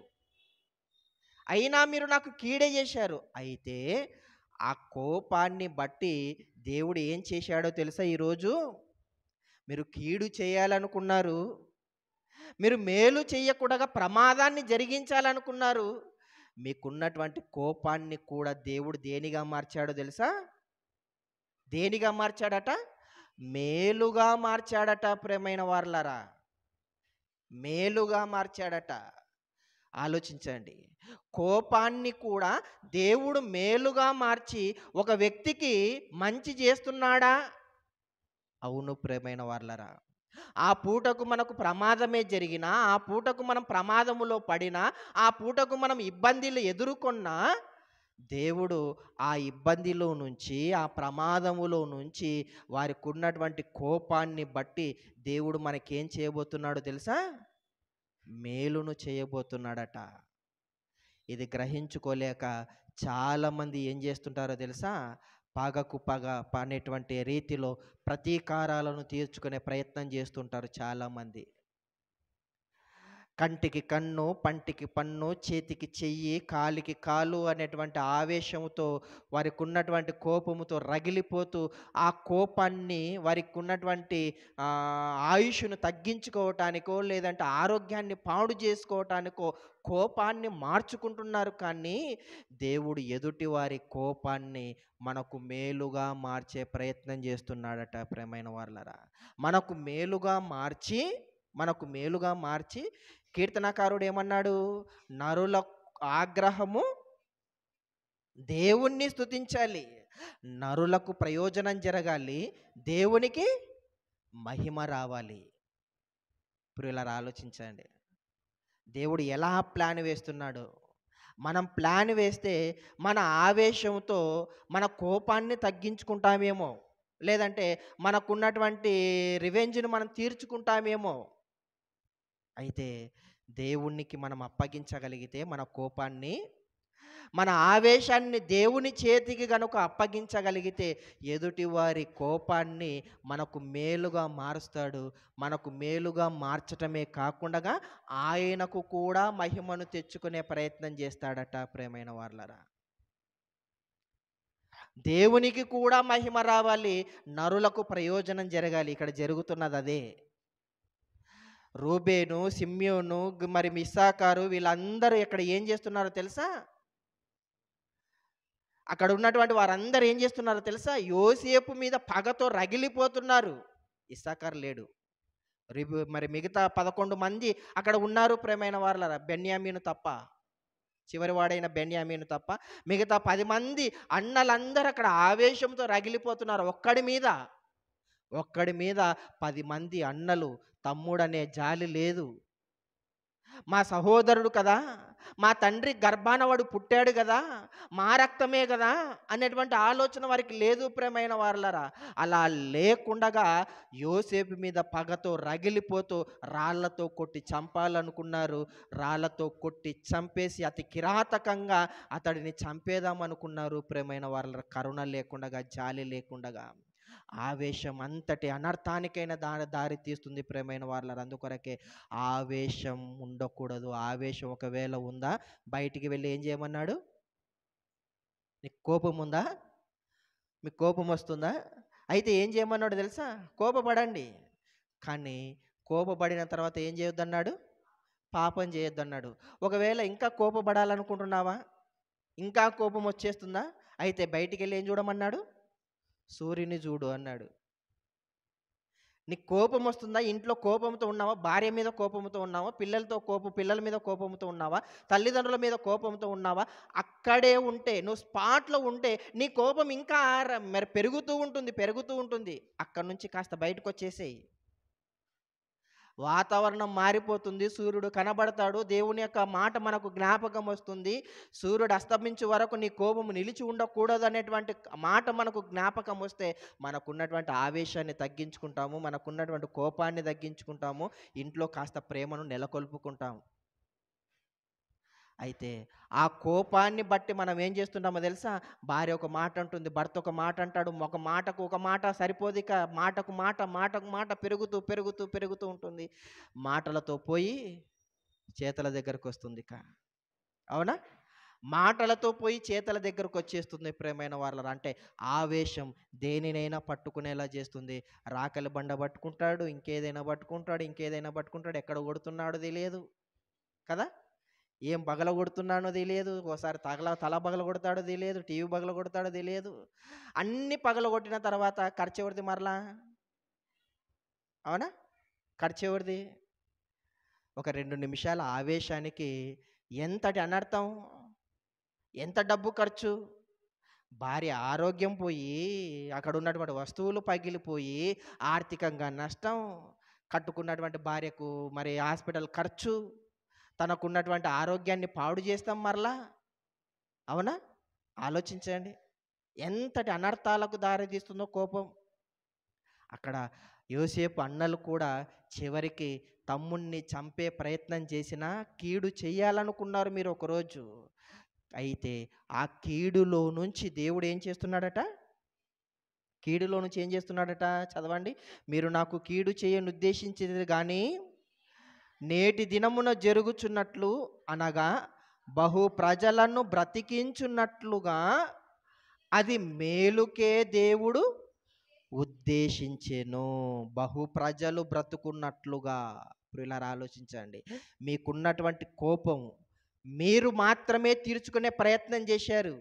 A: అయినా మీరు నాకు కీడే చేశారు అయితే ఆ కోపాన్ని బట్టి దేవుడు ఏం చేశాడో తెలుసా ఈరోజు మీరు కీడు చేయాలనుకున్నారు మీరు మేలు చేయకూడగా ప్రమాదాన్ని జరిగించాలనుకున్నారు మీకున్నటువంటి కోపాన్ని కూడా దేవుడు దేనిగా మార్చాడో తెలుసా దేనిగా మార్చాడట మేలుగా మార్చాడట ప్రేమైన వార్లరా మేలుగా మార్చాడట ఆలోచించండి కోపాన్ని కూడా దేవుడు మేలుగా మార్చి ఒక వ్యక్తికి మంచి చేస్తున్నాడా అవును ప్రేమైన వాళ్ళరా ఆ పూటకు మనకు ప్రమాదమే జరిగినా ఆ పూటకు మనం ప్రమాదములో పడినా ఆ పూటకు మనం ఇబ్బందులు ఎదుర్కొన్నా దేవుడు ఆ ఇబ్బందిలో నుంచి ఆ ప్రమాదములో నుంచి వారికి ఉన్నటువంటి కోపాన్ని బట్టి దేవుడు మనకేం చేయబోతున్నాడో తెలుసా మేలును చేయబోతున్నాడట ఇది గ్రహించుకోలేక చాలామంది ఏం చేస్తుంటారో తెలుసా పగకు పగ పనేటువంటి రీతిలో ప్రతీకారాలను తీర్చుకునే ప్రయత్నం చేస్తుంటారు చాలామంది కంటికి కన్ను పంటికి పన్ను చేతికి చెయ్యి కాలికి కాలు అనేటువంటి ఆవేశంతో వారికి ఉన్నటువంటి కోపముతో రగిలిపోతూ ఆ కోపాన్ని వారికి ఉన్నటువంటి ఆయుష్ను తగ్గించుకోవటానికో లేదంటే ఆరోగ్యాన్ని పాడు చేసుకోవటానికో కోపాన్ని మార్చుకుంటున్నారు కానీ దేవుడు ఎదుటి వారి కోపాన్ని మనకు మేలుగా మార్చే ప్రయత్నం చేస్తున్నాడట ప్రేమైన వాళ్ళరా మనకు మేలుగా మార్చి మనకు మేలుగా మార్చి కీర్తనకారుడు ఏమన్నాడు నరుల ఆగ్రహము దేవుణ్ణి స్థుతించాలి నరులకు ప్రయోజనం జరగాలి దేవునికి మహిమ రావాలి ఇప్పుడు ఇలా ఆలోచించండి దేవుడు ఎలా ప్లాన్ వేస్తున్నాడు మనం ప్లాన్ వేస్తే మన ఆవేశంతో మన కోపాన్ని తగ్గించుకుంటామేమో లేదంటే మనకున్నటువంటి రివెంజ్ను మనం తీర్చుకుంటామేమో అయితే దేవునికి మనం అప్పగించగలిగితే మన కోపాన్ని మన ఆవేశాన్ని దేవుని చేతికి గనుక అప్పగించగలిగితే ఎదుటివారి కోపాన్ని మనకు మేలుగా మారుస్తాడు మనకు మేలుగా మార్చటమే కాకుండా ఆయనకు కూడా మహిమను తెచ్చుకునే ప్రయత్నం చేస్తాడట ప్రేమైన వాళ్ళరా దేవునికి కూడా మహిమ రావాలి నరులకు ప్రయోజనం జరగాలి ఇక్కడ జరుగుతున్నది అదే రూబేను సిమ్యోను మరి మిస్సాకారు వీళ్ళందరూ ఇక్కడ ఏం చేస్తున్నారో తెలుసా అక్కడ ఉన్నటువంటి వారందరూ ఏం చేస్తున్నారో తెలుసా యోసేపు మీద పగతో రగిలిపోతున్నారు ఇస్సాకారు లేడు మరి మిగతా పదకొండు మంది అక్కడ ఉన్నారు ప్రేమైన వారులరా బెన్యామీను తప్ప చివరి వాడైన బెన్యామీను తప్ప మిగతా పది మంది అన్నలందరూ అక్కడ ఆవేశంతో రగిలిపోతున్నారు ఒక్కడి మీద ఒక్కడి మీద పది మంది అన్నలు తమ్ముడనే జాలి లేదు మా సహోదరుడు కదా మా తండ్రి గర్భాన వాడు పుట్టాడు కదా మా రక్తమే కదా అనేటువంటి ఆలోచన వారికి లేదు ప్రేమైన వారులరా అలా లేకుండగా యోసేపు మీద పగతో రగిలిపోతూ రాళ్లతో కొట్టి చంపాలనుకున్నారు రాళ్లతో కొట్టి చంపేసి అతి కిరాతకంగా అతడిని చంపేదాం అనుకున్నారు ప్రేమైన వారులరా కరుణ లేకుండగా జాలి లేకుండగా ఆవేశం అంతటి అనర్థానికైనా దారి దారి తీస్తుంది ప్రేమైన వాళ్ళ అందుకొరకే ఆవేశం ఉండకూడదు ఆవేశం ఒకవేళ ఉందా బయటికి వెళ్ళి ఏం చేయమన్నాడు నీకు కోపం ఉందా మీకు కోపం వస్తుందా అయితే ఏం చేయమన్నాడు తెలుసా కోపపడండి కానీ కోపపడిన తర్వాత ఏం చేయొద్దన్నాడు పాపం చేయొద్దన్నాడు ఒకవేళ ఇంకా కోపపడాలనుకుంటున్నావా ఇంకా కోపం వచ్చేస్తుందా అయితే బయటికి వెళ్ళి ఏం చూడమన్నాడు సూర్యుని చూడు అన్నాడు నీకు కోపం వస్తుందా ఇంట్లో కోపంతో ఉన్నావా భార్య మీద కోపంతో ఉన్నావా పిల్లలతో కోపం పిల్లల మీద కోపంతో ఉన్నావా తల్లిదండ్రుల మీద కోపంతో ఉన్నావా అక్కడే ఉంటే నువ్వు స్పాట్లో ఉంటే నీ కోపం ఇంకా మరి పెరుగుతూ ఉంటుంది పెరుగుతూ ఉంటుంది అక్కడి నుంచి కాస్త బయటకు వచ్చేసేయి వాతావరణం మారిపోతుంది సూర్యుడు కనబడతాడు దేవుని యొక్క మాట మనకు జ్ఞాపకం వస్తుంది సూర్యుడు అస్తమించే వరకు నీ కోపం నిలిచి ఉండకూడదు అనేటువంటి మాట మనకు జ్ఞాపకం వస్తే మనకున్నటువంటి ఆవేశాన్ని తగ్గించుకుంటాము మనకున్నటువంటి కోపాన్ని తగ్గించుకుంటాము ఇంట్లో కాస్త ప్రేమను నెలకొల్పుకుంటాము అయితే ఆ కోపాన్ని బట్టి మనం ఏం చేస్తున్నామో తెలుసా భార్య ఒక మాట అంటుంది భర్త ఒక మాట అంటాడు ఒక మాటకు ఒక మాట సరిపోదు ఇక మాటకు మాట మాటకు మాట పెరుగుతూ పెరుగుతూ పెరుగుతూ ఉంటుంది మాటలతో పోయి చేతల దగ్గరకు వస్తుంది ఇక అవునా మాటలతో పోయి చేతల దగ్గరకు వచ్చేస్తుంది ప్రేమైన వాళ్ళ అంటే ఆవేశం దేనినైనా పట్టుకునేలా చేస్తుంది రాకలి బండ పట్టుకుంటాడు ఇంకేదైనా పట్టుకుంటాడు ఇంకేదైనా పట్టుకుంటాడు ఎక్కడ కొడుతున్నాడో తెలియదు కదా ఏం కొడుతున్నానో తెలియదు ఒకసారి తగల తల కొడతాడో తెలియదు టీవీ కొడతాడో తెలియదు అన్నీ కొట్టిన తర్వాత ఖర్చు ఎవరిది మరలా అవునా ఖర్చు ఎవరిది ఒక రెండు నిమిషాల ఆవేశానికి ఎంతటి అనర్థం ఎంత డబ్బు ఖర్చు భార్య ఆరోగ్యం పోయి అక్కడ ఉన్నటువంటి వస్తువులు పగిలిపోయి ఆర్థికంగా నష్టం కట్టుకున్నటువంటి భార్యకు మరి హాస్పిటల్ ఖర్చు తనకున్నటువంటి ఆరోగ్యాన్ని పాడు చేస్తాం మరలా అవునా ఆలోచించండి ఎంతటి అనర్థాలకు దారితీస్తుందో కోపం అక్కడ యోసేపు అన్నలు కూడా చివరికి తమ్ముణ్ణి చంపే ప్రయత్నం చేసినా కీడు చేయాలనుకున్నారు మీరు ఒకరోజు అయితే ఆ కీడులో నుంచి దేవుడు ఏం చేస్తున్నాడట కీడులో నుంచి ఏం చేస్తున్నాడట చదవండి మీరు నాకు కీడు చేయను ఉద్దేశించేది కానీ నేటి దినమున జరుగుచున్నట్లు అనగా బహు ప్రజలను బ్రతికించున్నట్లుగా అది మేలుకే దేవుడు ఉద్దేశించెను బహు ప్రజలు బ్రతుకున్నట్లుగా ఇలా ఆలోచించండి మీకున్నటువంటి కోపం మీరు మాత్రమే తీర్చుకునే ప్రయత్నం చేశారు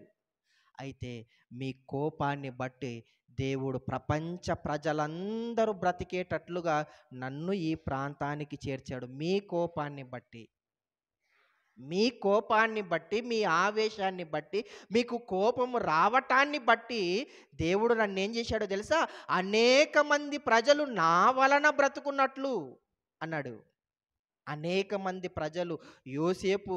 A: అయితే మీ కోపాన్ని బట్టి దేవుడు ప్రపంచ ప్రజలందరూ బ్రతికేటట్లుగా నన్ను ఈ ప్రాంతానికి చేర్చాడు మీ కోపాన్ని బట్టి మీ కోపాన్ని బట్టి మీ ఆవేశాన్ని బట్టి మీకు కోపము రావటాన్ని బట్టి దేవుడు నన్ను ఏం చేశాడో తెలుసా అనేక మంది ప్రజలు నా వలన బ్రతుకున్నట్లు అన్నాడు అనేక మంది ప్రజలు యోసేపు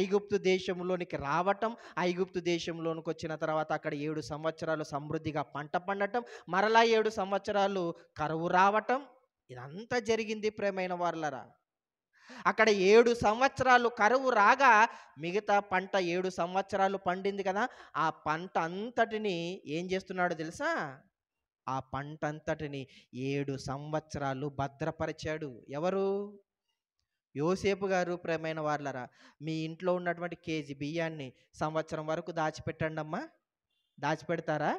A: ఐగుప్తు దేశంలోనికి రావటం ఐగుప్తు దేశంలోనికి వచ్చిన తర్వాత అక్కడ ఏడు సంవత్సరాలు సమృద్ధిగా పంట పండటం మరలా ఏడు సంవత్సరాలు కరువు రావటం ఇదంతా జరిగింది ప్రేమైన వాళ్ళరా అక్కడ ఏడు సంవత్సరాలు కరువు రాగా మిగతా పంట ఏడు సంవత్సరాలు పండింది కదా ఆ పంట అంతటిని ఏం చేస్తున్నాడో తెలుసా ఆ పంట అంతటిని ఏడు సంవత్సరాలు భద్రపరిచాడు ఎవరు యోసేపు గారు ప్రేమైన వాళ్ళరా మీ ఇంట్లో ఉన్నటువంటి కేజీ బియ్యాన్ని సంవత్సరం వరకు దాచిపెట్టండి అమ్మా దాచిపెడతారా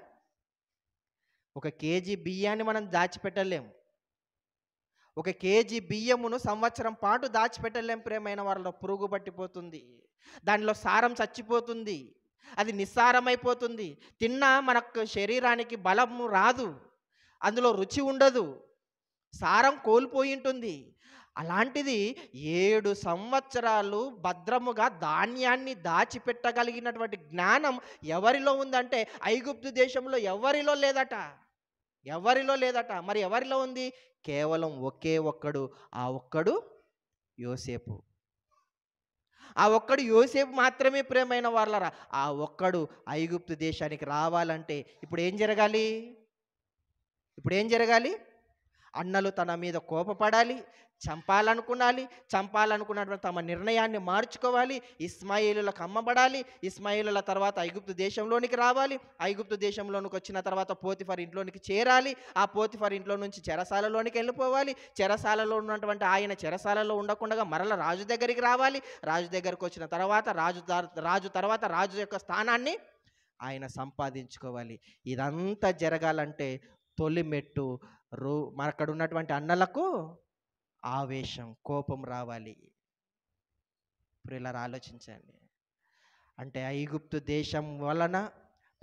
A: ఒక కేజీ బియ్యాన్ని మనం దాచిపెట్టలేము ఒక కేజీ బియ్యమును సంవత్సరం పాటు దాచిపెట్టలేం ప్రేమైన వాళ్ళలో పురుగు పట్టిపోతుంది దానిలో సారం చచ్చిపోతుంది అది నిస్సారమైపోతుంది తిన్నా మనకు శరీరానికి బలము రాదు అందులో రుచి ఉండదు సారం కోల్పోయి ఉంటుంది అలాంటిది ఏడు సంవత్సరాలు భద్రముగా ధాన్యాన్ని దాచిపెట్టగలిగినటువంటి జ్ఞానం ఎవరిలో ఉందంటే ఐగుప్తు దేశంలో ఎవరిలో లేదట ఎవరిలో లేదట మరి ఎవరిలో ఉంది కేవలం ఒకే ఒక్కడు ఆ ఒక్కడు యోసేపు ఆ ఒక్కడు యోసేపు మాత్రమే ప్రేమైన వాళ్ళరా ఆ ఒక్కడు ఐగుప్తు దేశానికి రావాలంటే ఇప్పుడు ఏం జరగాలి ఇప్పుడు ఏం జరగాలి అన్నలు తన మీద కోపపడాలి చంపాలనుకునాలి చంపాలనుకున్నటువంటి తమ నిర్ణయాన్ని మార్చుకోవాలి ఇస్మాయిలులకు అమ్మబడాలి ఇస్మాయిలుల తర్వాత ఐగుప్తు దేశంలోనికి రావాలి ఐగుప్తు దేశంలోనికి వచ్చిన తర్వాత పోతిఫర్ ఇంట్లోనికి చేరాలి ఆ పోతిఫర్ ఇంట్లో నుంచి చెరసాలలోనికి వెళ్ళిపోవాలి చెరసాలలో ఉన్నటువంటి ఆయన చెరసాలలో ఉండకుండా మరల రాజు దగ్గరికి రావాలి రాజు దగ్గరికి వచ్చిన తర్వాత రాజు రాజు తర్వాత రాజు యొక్క స్థానాన్ని ఆయన సంపాదించుకోవాలి ఇదంతా జరగాలంటే తొలిమెట్టు రో అక్కడ ఉన్నటువంటి అన్నలకు ఆవేశం కోపం రావాలి ఇప్పుడు ఇలా ఆలోచించండి అంటే ఐగుప్తు దేశం వలన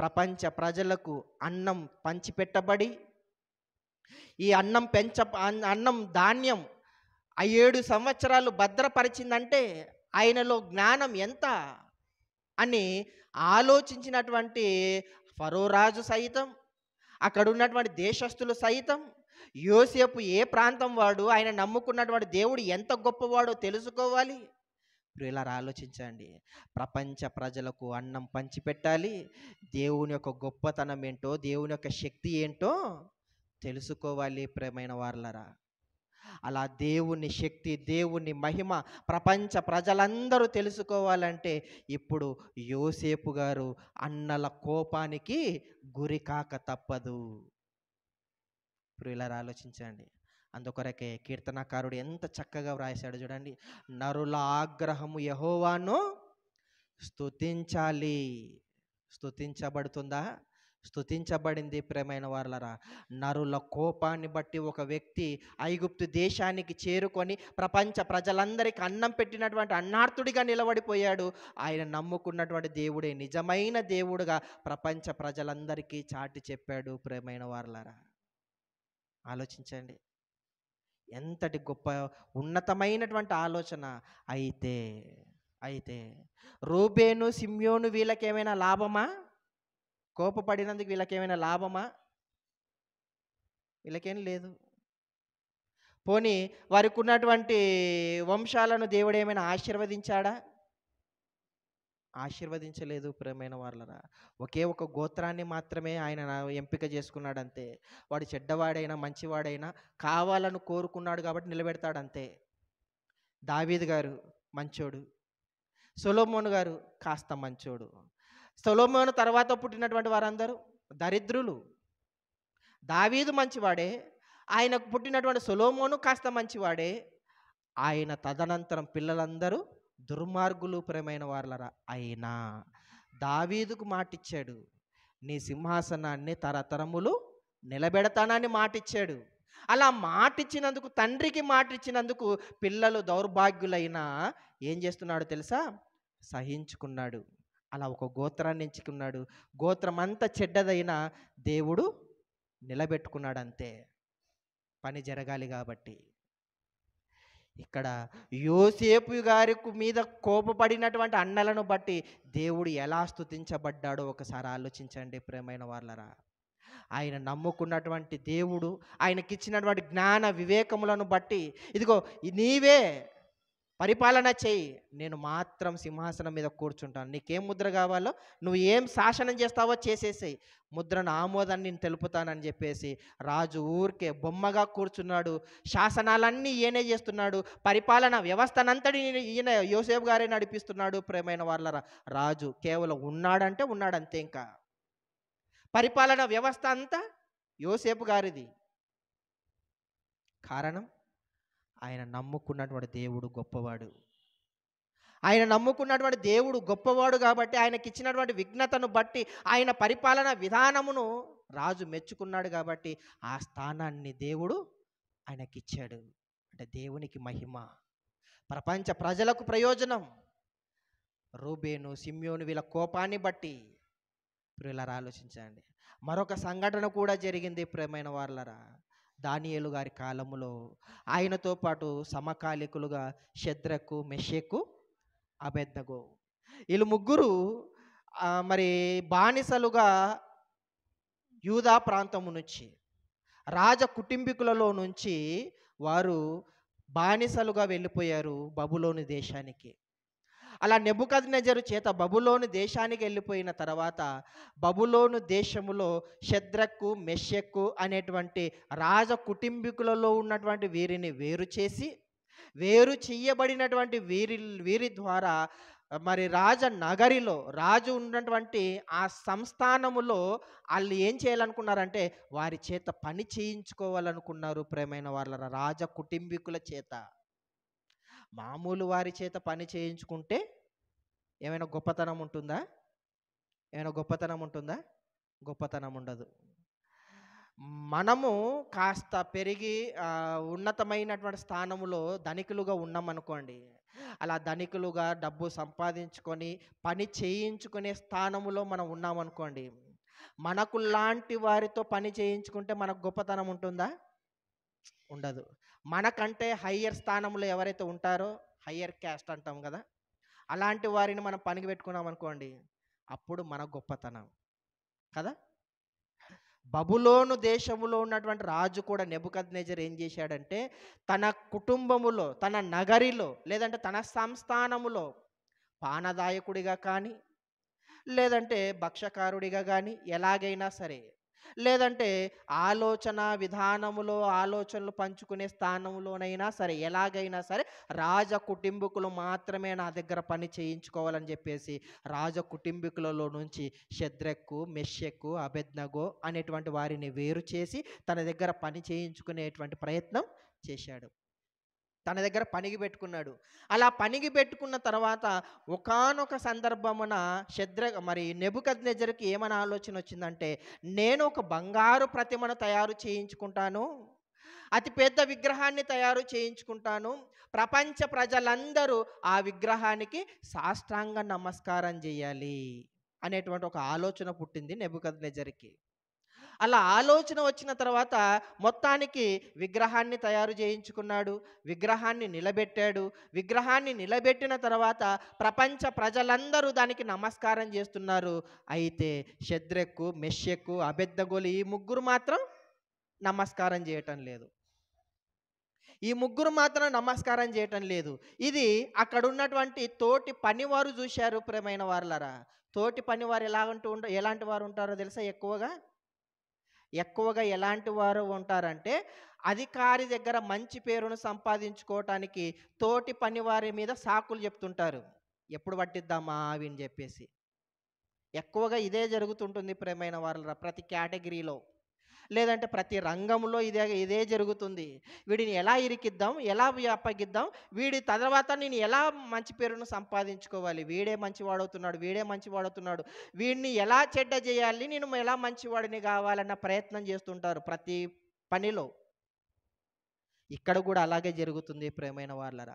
A: ప్రపంచ ప్రజలకు అన్నం పంచిపెట్టబడి ఈ అన్నం పెంచ అన్నం ధాన్యం ఆ ఏడు సంవత్సరాలు భద్రపరిచిందంటే ఆయనలో జ్ఞానం ఎంత అని ఆలోచించినటువంటి ఫరోరాజు సైతం అక్కడ ఉన్నటువంటి దేశస్థులు సైతం యోసేపు ఏ ప్రాంతం వాడు ఆయన నమ్ముకున్నటువంటి దేవుడు ఎంత గొప్పవాడో తెలుసుకోవాలి ఇప్పుడు ఇలా ఆలోచించండి ప్రపంచ ప్రజలకు అన్నం పంచిపెట్టాలి దేవుని యొక్క గొప్పతనం ఏంటో దేవుని యొక్క శక్తి ఏంటో తెలుసుకోవాలి ప్రేమైన వార్లరా అలా దేవుని శక్తి దేవుని మహిమ ప్రపంచ ప్రజలందరూ తెలుసుకోవాలంటే ఇప్పుడు యోసేపు గారు అన్నల కోపానికి గురికాక తప్పదు ప్రియులారా ఆలోచించండి అందుకొరకే కీర్తనకారుడు ఎంత చక్కగా వ్రాసాడు చూడండి నరుల ఆగ్రహము యహోవాను స్థుతించాలి స్థుతించబడుతుందా స్థుతించబడింది ప్రేమైన వారులరా నరుల కోపాన్ని బట్టి ఒక వ్యక్తి ఐగుప్తు దేశానికి చేరుకొని ప్రపంచ ప్రజలందరికీ అన్నం పెట్టినటువంటి అన్నార్థుడిగా నిలబడిపోయాడు ఆయన నమ్ముకున్నటువంటి దేవుడే నిజమైన దేవుడుగా ప్రపంచ ప్రజలందరికీ చాటి చెప్పాడు ప్రేమైన వారులరా ఆలోచించండి ఎంతటి గొప్ప ఉన్నతమైనటువంటి ఆలోచన అయితే అయితే రూబేను సిమ్యోను వీళ్ళకేమైనా లాభమా కోపపడినందుకు వీళ్ళకేమైనా లాభమా వీళ్ళకేం లేదు పోనీ వారికి ఉన్నటువంటి వంశాలను దేవుడు ఏమైనా ఆశీర్వదించాడా ఆశీర్వదించలేదు ప్రియమైన వాళ్ళరా ఒకే ఒక గోత్రాన్ని మాత్రమే ఆయన ఎంపిక చేసుకున్నాడంతే వాడు చెడ్డవాడైనా మంచివాడైనా కావాలని కోరుకున్నాడు కాబట్టి నిలబెడతాడు అంతే దావీద్ గారు మంచోడు సొలోమోన్ గారు కాస్త మంచోడు సొలోమోను తర్వాత పుట్టినటువంటి వారందరూ దరిద్రులు దావీదు మంచివాడే ఆయనకు పుట్టినటువంటి సొలోమోను కాస్త మంచివాడే ఆయన తదనంతరం పిల్లలందరూ దుర్మార్గులు ప్రేమైన వారులరా అయినా దావీదుకు మాటిచ్చాడు నీ సింహాసనాన్ని తరతరములు నిలబెడతానని మాటిచ్చాడు అలా మాటిచ్చినందుకు తండ్రికి మాటిచ్చినందుకు పిల్లలు దౌర్భాగ్యులైనా ఏం చేస్తున్నాడు తెలుసా సహించుకున్నాడు అలా ఒక గోత్రాన్ని ఎంచుకున్నాడు గోత్రం అంతా చెడ్డదైనా దేవుడు నిలబెట్టుకున్నాడు అంతే పని జరగాలి కాబట్టి ఇక్కడ యోసేపు గారి మీద కోపపడినటువంటి అన్నలను బట్టి దేవుడు ఎలా స్థుతించబడ్డాడో ఒకసారి ఆలోచించండి ప్రేమైన వాళ్ళరా ఆయన నమ్ముకున్నటువంటి దేవుడు ఆయనకిచ్చినటువంటి జ్ఞాన వివేకములను బట్టి ఇదిగో నీవే పరిపాలన చేయి నేను మాత్రం సింహాసనం మీద కూర్చుంటాను నీకేం ముద్ర కావాలో నువ్వు ఏం శాసనం చేస్తావో చేసేసేయి ముద్రను ఆమోదాన్ని నేను తెలుపుతానని చెప్పేసి రాజు ఊరికే బొమ్మగా కూర్చున్నాడు శాసనాలన్నీ ఈయనే చేస్తున్నాడు పరిపాలన వ్యవస్థనంతటి ఈయన యోసేఫ్ గారే నడిపిస్తున్నాడు ప్రేమైన వాళ్ళ రాజు కేవలం ఉన్నాడంటే ఉన్నాడు అంతే ఇంకా పరిపాలన వ్యవస్థ అంతా యోసేపు గారిది కారణం ఆయన నమ్ముకున్నటువంటి దేవుడు గొప్పవాడు ఆయన నమ్ముకున్నటువంటి దేవుడు గొప్పవాడు కాబట్టి ఆయనకి ఇచ్చినటువంటి విఘ్నతను బట్టి ఆయన పరిపాలన విధానమును రాజు మెచ్చుకున్నాడు కాబట్టి ఆ స్థానాన్ని దేవుడు ఆయనకిచ్చాడు అంటే దేవునికి మహిమ ప్రపంచ ప్రజలకు ప్రయోజనం రూబేను సిమ్యోను వీళ్ళ కోపాన్ని బట్టి ఇప్పుడు ఇలా ఆలోచించండి మరొక సంఘటన కూడా జరిగింది ప్రేమైన వాళ్ళరా దానియలు గారి కాలంలో ఆయనతో పాటు సమకాలికులుగా శద్రకు మెషెకు అబెద్దగో వీళ్ళు ముగ్గురు మరి బానిసలుగా యూదా ప్రాంతము నుంచి రాజ కుటుంబీకులలో నుంచి వారు బానిసలుగా వెళ్ళిపోయారు బబులోని దేశానికి అలా నజరు చేత బబులోను దేశానికి వెళ్ళిపోయిన తర్వాత బబులోను దేశములో శద్రక్కు మెష్యక్కు అనేటువంటి రాజ కుటుంబీకులలో ఉన్నటువంటి వీరిని వేరు చేసి వేరు చేయబడినటువంటి వీరి వీరి ద్వారా మరి రాజ నగరిలో రాజు ఉన్నటువంటి ఆ సంస్థానములో వాళ్ళు ఏం చేయాలనుకున్నారంటే వారి చేత పని చేయించుకోవాలనుకున్నారు ప్రేమైన వాళ్ళ రాజ కుటుంబీకుల చేత మామూలు వారి చేత పని చేయించుకుంటే ఏమైనా గొప్పతనం ఉంటుందా ఏమైనా గొప్పతనం ఉంటుందా గొప్పతనం ఉండదు మనము కాస్త పెరిగి ఉన్నతమైనటువంటి స్థానంలో ధనికులుగా ఉన్నామనుకోండి అలా ధనికులుగా డబ్బు సంపాదించుకొని పని చేయించుకునే స్థానములో మనం ఉన్నామనుకోండి మనకు లాంటి వారితో పని చేయించుకుంటే మనకు గొప్పతనం ఉంటుందా ఉండదు మనకంటే హయ్యర్ స్థానంలో ఎవరైతే ఉంటారో హయ్యర్ క్యాస్ట్ అంటాం కదా అలాంటి వారిని మనం పనికి పెట్టుకున్నాం అనుకోండి అప్పుడు మన గొప్పతనం కదా బబులోను దేశములో ఉన్నటువంటి రాజు కూడా నెబుకద్ నేజర్ ఏం చేశాడంటే తన కుటుంబములో తన నగరిలో లేదంటే తన సంస్థానములో పానదాయకుడిగా కానీ లేదంటే భక్షకారుడిగా కానీ ఎలాగైనా సరే లేదంటే ఆలోచన విధానములో ఆలోచనలు పంచుకునే స్థానంలోనైనా సరే ఎలాగైనా సరే రాజ కుటుంబీకులు మాత్రమే నా దగ్గర పని చేయించుకోవాలని చెప్పేసి రాజ కుటుంబీకులలో నుంచి శద్రక్కు మెషెక్కు అబెద్నగో అనేటువంటి వారిని వేరు చేసి తన దగ్గర పని చేయించుకునేటువంటి ప్రయత్నం చేశాడు తన దగ్గర పనికి పెట్టుకున్నాడు అలా పనికి పెట్టుకున్న తర్వాత ఒకనొక సందర్భమున శద్ర మరి నెబుకద్ నెజర్కి ఏమని ఆలోచన వచ్చిందంటే నేను ఒక బంగారు ప్రతిమను తయారు చేయించుకుంటాను అతి పెద్ద విగ్రహాన్ని తయారు చేయించుకుంటాను ప్రపంచ ప్రజలందరూ ఆ విగ్రహానికి సాష్టాంగ నమస్కారం చేయాలి అనేటువంటి ఒక ఆలోచన పుట్టింది నెబుకద్ నెజర్కి అలా ఆలోచన వచ్చిన తర్వాత మొత్తానికి విగ్రహాన్ని తయారు చేయించుకున్నాడు విగ్రహాన్ని నిలబెట్టాడు విగ్రహాన్ని నిలబెట్టిన తర్వాత ప్రపంచ ప్రజలందరూ దానికి నమస్కారం చేస్తున్నారు అయితే శద్రెక్కు మెష్యక్కు అబెద్దగోలు ఈ ముగ్గురు మాత్రం నమస్కారం చేయటం లేదు ఈ ముగ్గురు మాత్రం నమస్కారం చేయటం లేదు ఇది అక్కడ ఉన్నటువంటి తోటి పనివారు చూశారు ప్రేమైన వారులరా తోటి పనివారు ఎలా ఉంటూ ఉండ ఎలాంటి వారు ఉంటారో తెలుసా ఎక్కువగా ఎక్కువగా ఎలాంటి వారు ఉంటారంటే అధికారి దగ్గర మంచి పేరును సంపాదించుకోవటానికి తోటి పనివారి మీద సాకులు చెప్తుంటారు ఎప్పుడు పట్టిద్దామా అని చెప్పేసి ఎక్కువగా ఇదే జరుగుతుంటుంది ప్రేమైన వారు ప్రతి కేటగిరీలో లేదంటే ప్రతి రంగంలో ఇదే ఇదే జరుగుతుంది వీడిని ఎలా ఇరికిద్దాం ఎలా అప్పగిద్దాం వీడి తర్వాత నేను ఎలా మంచి పేరును సంపాదించుకోవాలి వీడే మంచివాడవుతున్నాడు వీడే మంచివాడవుతున్నాడు వీడిని ఎలా చెడ్డ చేయాలి నేను ఎలా మంచివాడిని కావాలన్న ప్రయత్నం చేస్తుంటారు ప్రతి పనిలో ఇక్కడ కూడా అలాగే జరుగుతుంది ప్రేమైన వాళ్ళరా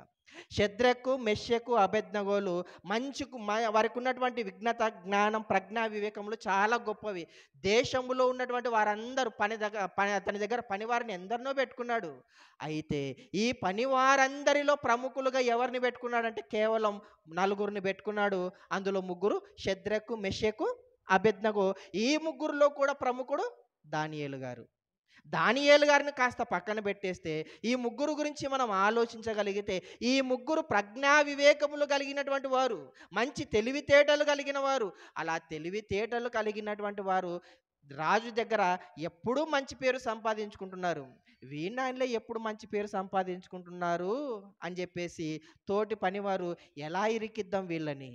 A: శద్రకు మెష్యకు అభజ్ఞగోలు మంచుకు వారికి ఉన్నటువంటి విఘ్నత జ్ఞానం ప్రజ్ఞా వివేకములు చాలా గొప్పవి దేశంలో ఉన్నటువంటి వారందరూ పని దగ్గర పని అతని దగ్గర పనివారిని ఎందరినో పెట్టుకున్నాడు అయితే ఈ పనివారందరిలో ప్రముఖులుగా ఎవరిని పెట్టుకున్నాడంటే కేవలం నలుగురిని పెట్టుకున్నాడు అందులో ముగ్గురు శద్రకు మెష్యకు అభజ్ఞగో ఈ ముగ్గురులో కూడా ప్రముఖుడు దానియేలు గారు దానియేలు గారిని కాస్త పక్కన పెట్టేస్తే ఈ ముగ్గురు గురించి మనం ఆలోచించగలిగితే ఈ ముగ్గురు ప్రజ్ఞా వివేకములు కలిగినటువంటి వారు మంచి తెలివితేటలు కలిగిన వారు అలా తెలివితేటలు కలిగినటువంటి వారు రాజు దగ్గర ఎప్పుడూ మంచి పేరు సంపాదించుకుంటున్నారు వీణాయనలో ఎప్పుడు మంచి పేరు సంపాదించుకుంటున్నారు అని చెప్పేసి తోటి పనివారు ఎలా ఇరికిద్దాం వీళ్ళని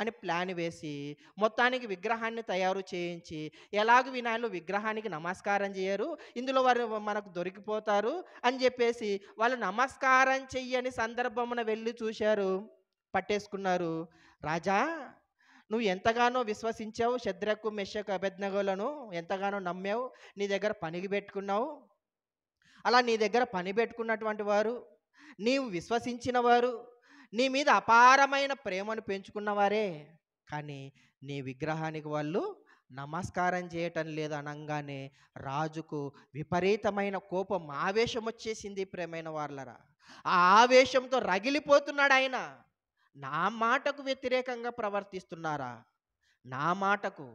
A: అని ప్లాన్ వేసి మొత్తానికి విగ్రహాన్ని తయారు చేయించి ఎలాగ వినాయకులు విగ్రహానికి నమస్కారం చేయరు ఇందులో వారు మనకు దొరికిపోతారు అని చెప్పేసి వాళ్ళు నమస్కారం చెయ్యని సందర్భమున వెళ్ళి చూశారు పట్టేసుకున్నారు రాజా నువ్వు ఎంతగానో విశ్వసించావు శద్రకు మెషకు అభిజ్ఞలను ఎంతగానో నమ్మావు నీ దగ్గర పనికి పెట్టుకున్నావు అలా నీ దగ్గర పని పెట్టుకున్నటువంటి వారు నీవు విశ్వసించిన వారు నీ మీద అపారమైన ప్రేమను పెంచుకున్నవారే కానీ నీ విగ్రహానికి వాళ్ళు నమస్కారం చేయటం లేదు అనగానే రాజుకు విపరీతమైన కోపం ఆవేశం వచ్చేసింది ప్రేమైన వాళ్ళరా ఆ ఆవేశంతో రగిలిపోతున్నాడు ఆయన నా మాటకు వ్యతిరేకంగా ప్రవర్తిస్తున్నారా నా మాటకు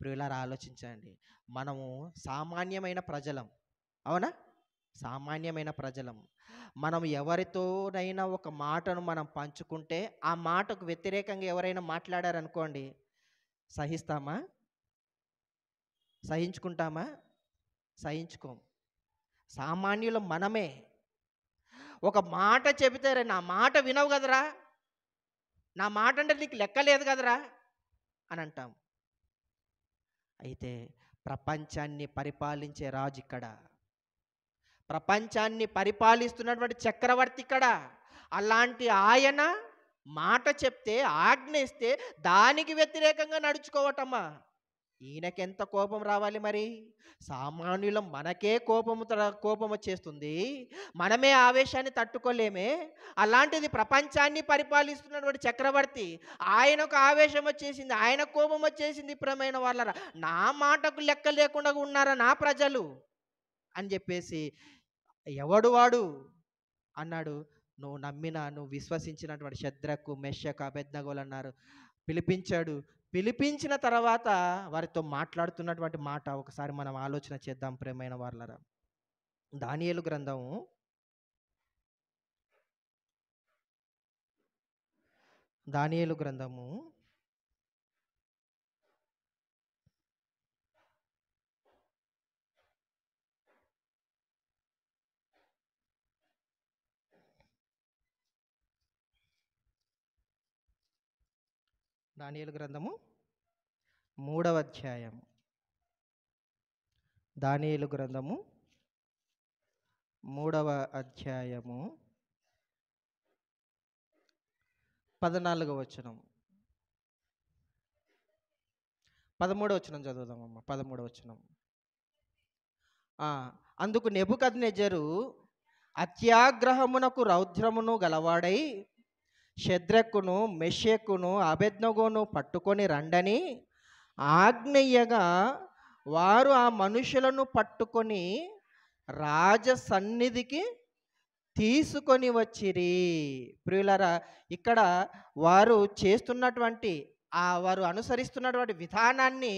A: ప్రియులరా ఆలోచించండి మనము సామాన్యమైన ప్రజలం అవునా సామాన్యమైన ప్రజలం మనం ఎవరితోనైనా ఒక మాటను మనం పంచుకుంటే ఆ మాటకు వ్యతిరేకంగా ఎవరైనా మాట్లాడారనుకోండి సహిస్తామా సహించుకుంటామా సహించుకోం సామాన్యులు మనమే ఒక మాట చెబితే నా మాట వినవు కదరా నా మాట అంటే నీకు లెక్కలేదు కదరా అని అంటాం అయితే ప్రపంచాన్ని పరిపాలించే రాజు ఇక్కడ ప్రపంచాన్ని పరిపాలిస్తున్నటువంటి చక్రవర్తి ఇక్కడ అలాంటి ఆయన మాట చెప్తే ఆజ్ఞ ఇస్తే దానికి వ్యతిరేకంగా నడుచుకోవటమ్మా ఈయనకెంత కోపం రావాలి మరి సామాన్యుల మనకే కోపము కోపం వచ్చేస్తుంది మనమే ఆవేశాన్ని తట్టుకోలేమే అలాంటిది ప్రపంచాన్ని పరిపాలిస్తున్నటువంటి చక్రవర్తి ఆయనకు ఆవేశం వచ్చేసింది ఆయన కోపం వచ్చేసింది ప్రియమైన వాళ్ళరా నా మాటకు లెక్క లేకుండా ఉన్నారా నా ప్రజలు అని చెప్పేసి ఎవడు వాడు అన్నాడు నువ్వు నమ్మిన నువ్వు విశ్వసించినటువంటి శద్రకు మెష్యక అభెజ్ఞగోలు అన్నారు పిలిపించాడు పిలిపించిన తర్వాత వారితో మాట్లాడుతున్నటువంటి మాట ఒకసారి మనం ఆలోచన చేద్దాం ప్రేమైన వాళ్ళరా దానియలు గ్రంథము దానియలు గ్రంథము దానియలు గ్రంథము మూడవ అధ్యాయము దానియలు గ్రంథము మూడవ అధ్యాయము పద్నాలుగవ వచనం పదమూడవ వచనం చదువుదామమ్మ పదమూడవ వచనం అందుకు నెబుకద్ నెజరు అత్యాగ్రహమునకు రౌద్రమును గలవాడై శద్రక్కును మెషెక్కును అభెజ్ఞగోను పట్టుకొని రండని ఆజ్ఞయ్యగా వారు ఆ మనుషులను పట్టుకొని రాజ సన్నిధికి తీసుకొని వచ్చిరి ప్రియులరా ఇక్కడ వారు చేస్తున్నటువంటి ఆ వారు అనుసరిస్తున్నటువంటి విధానాన్ని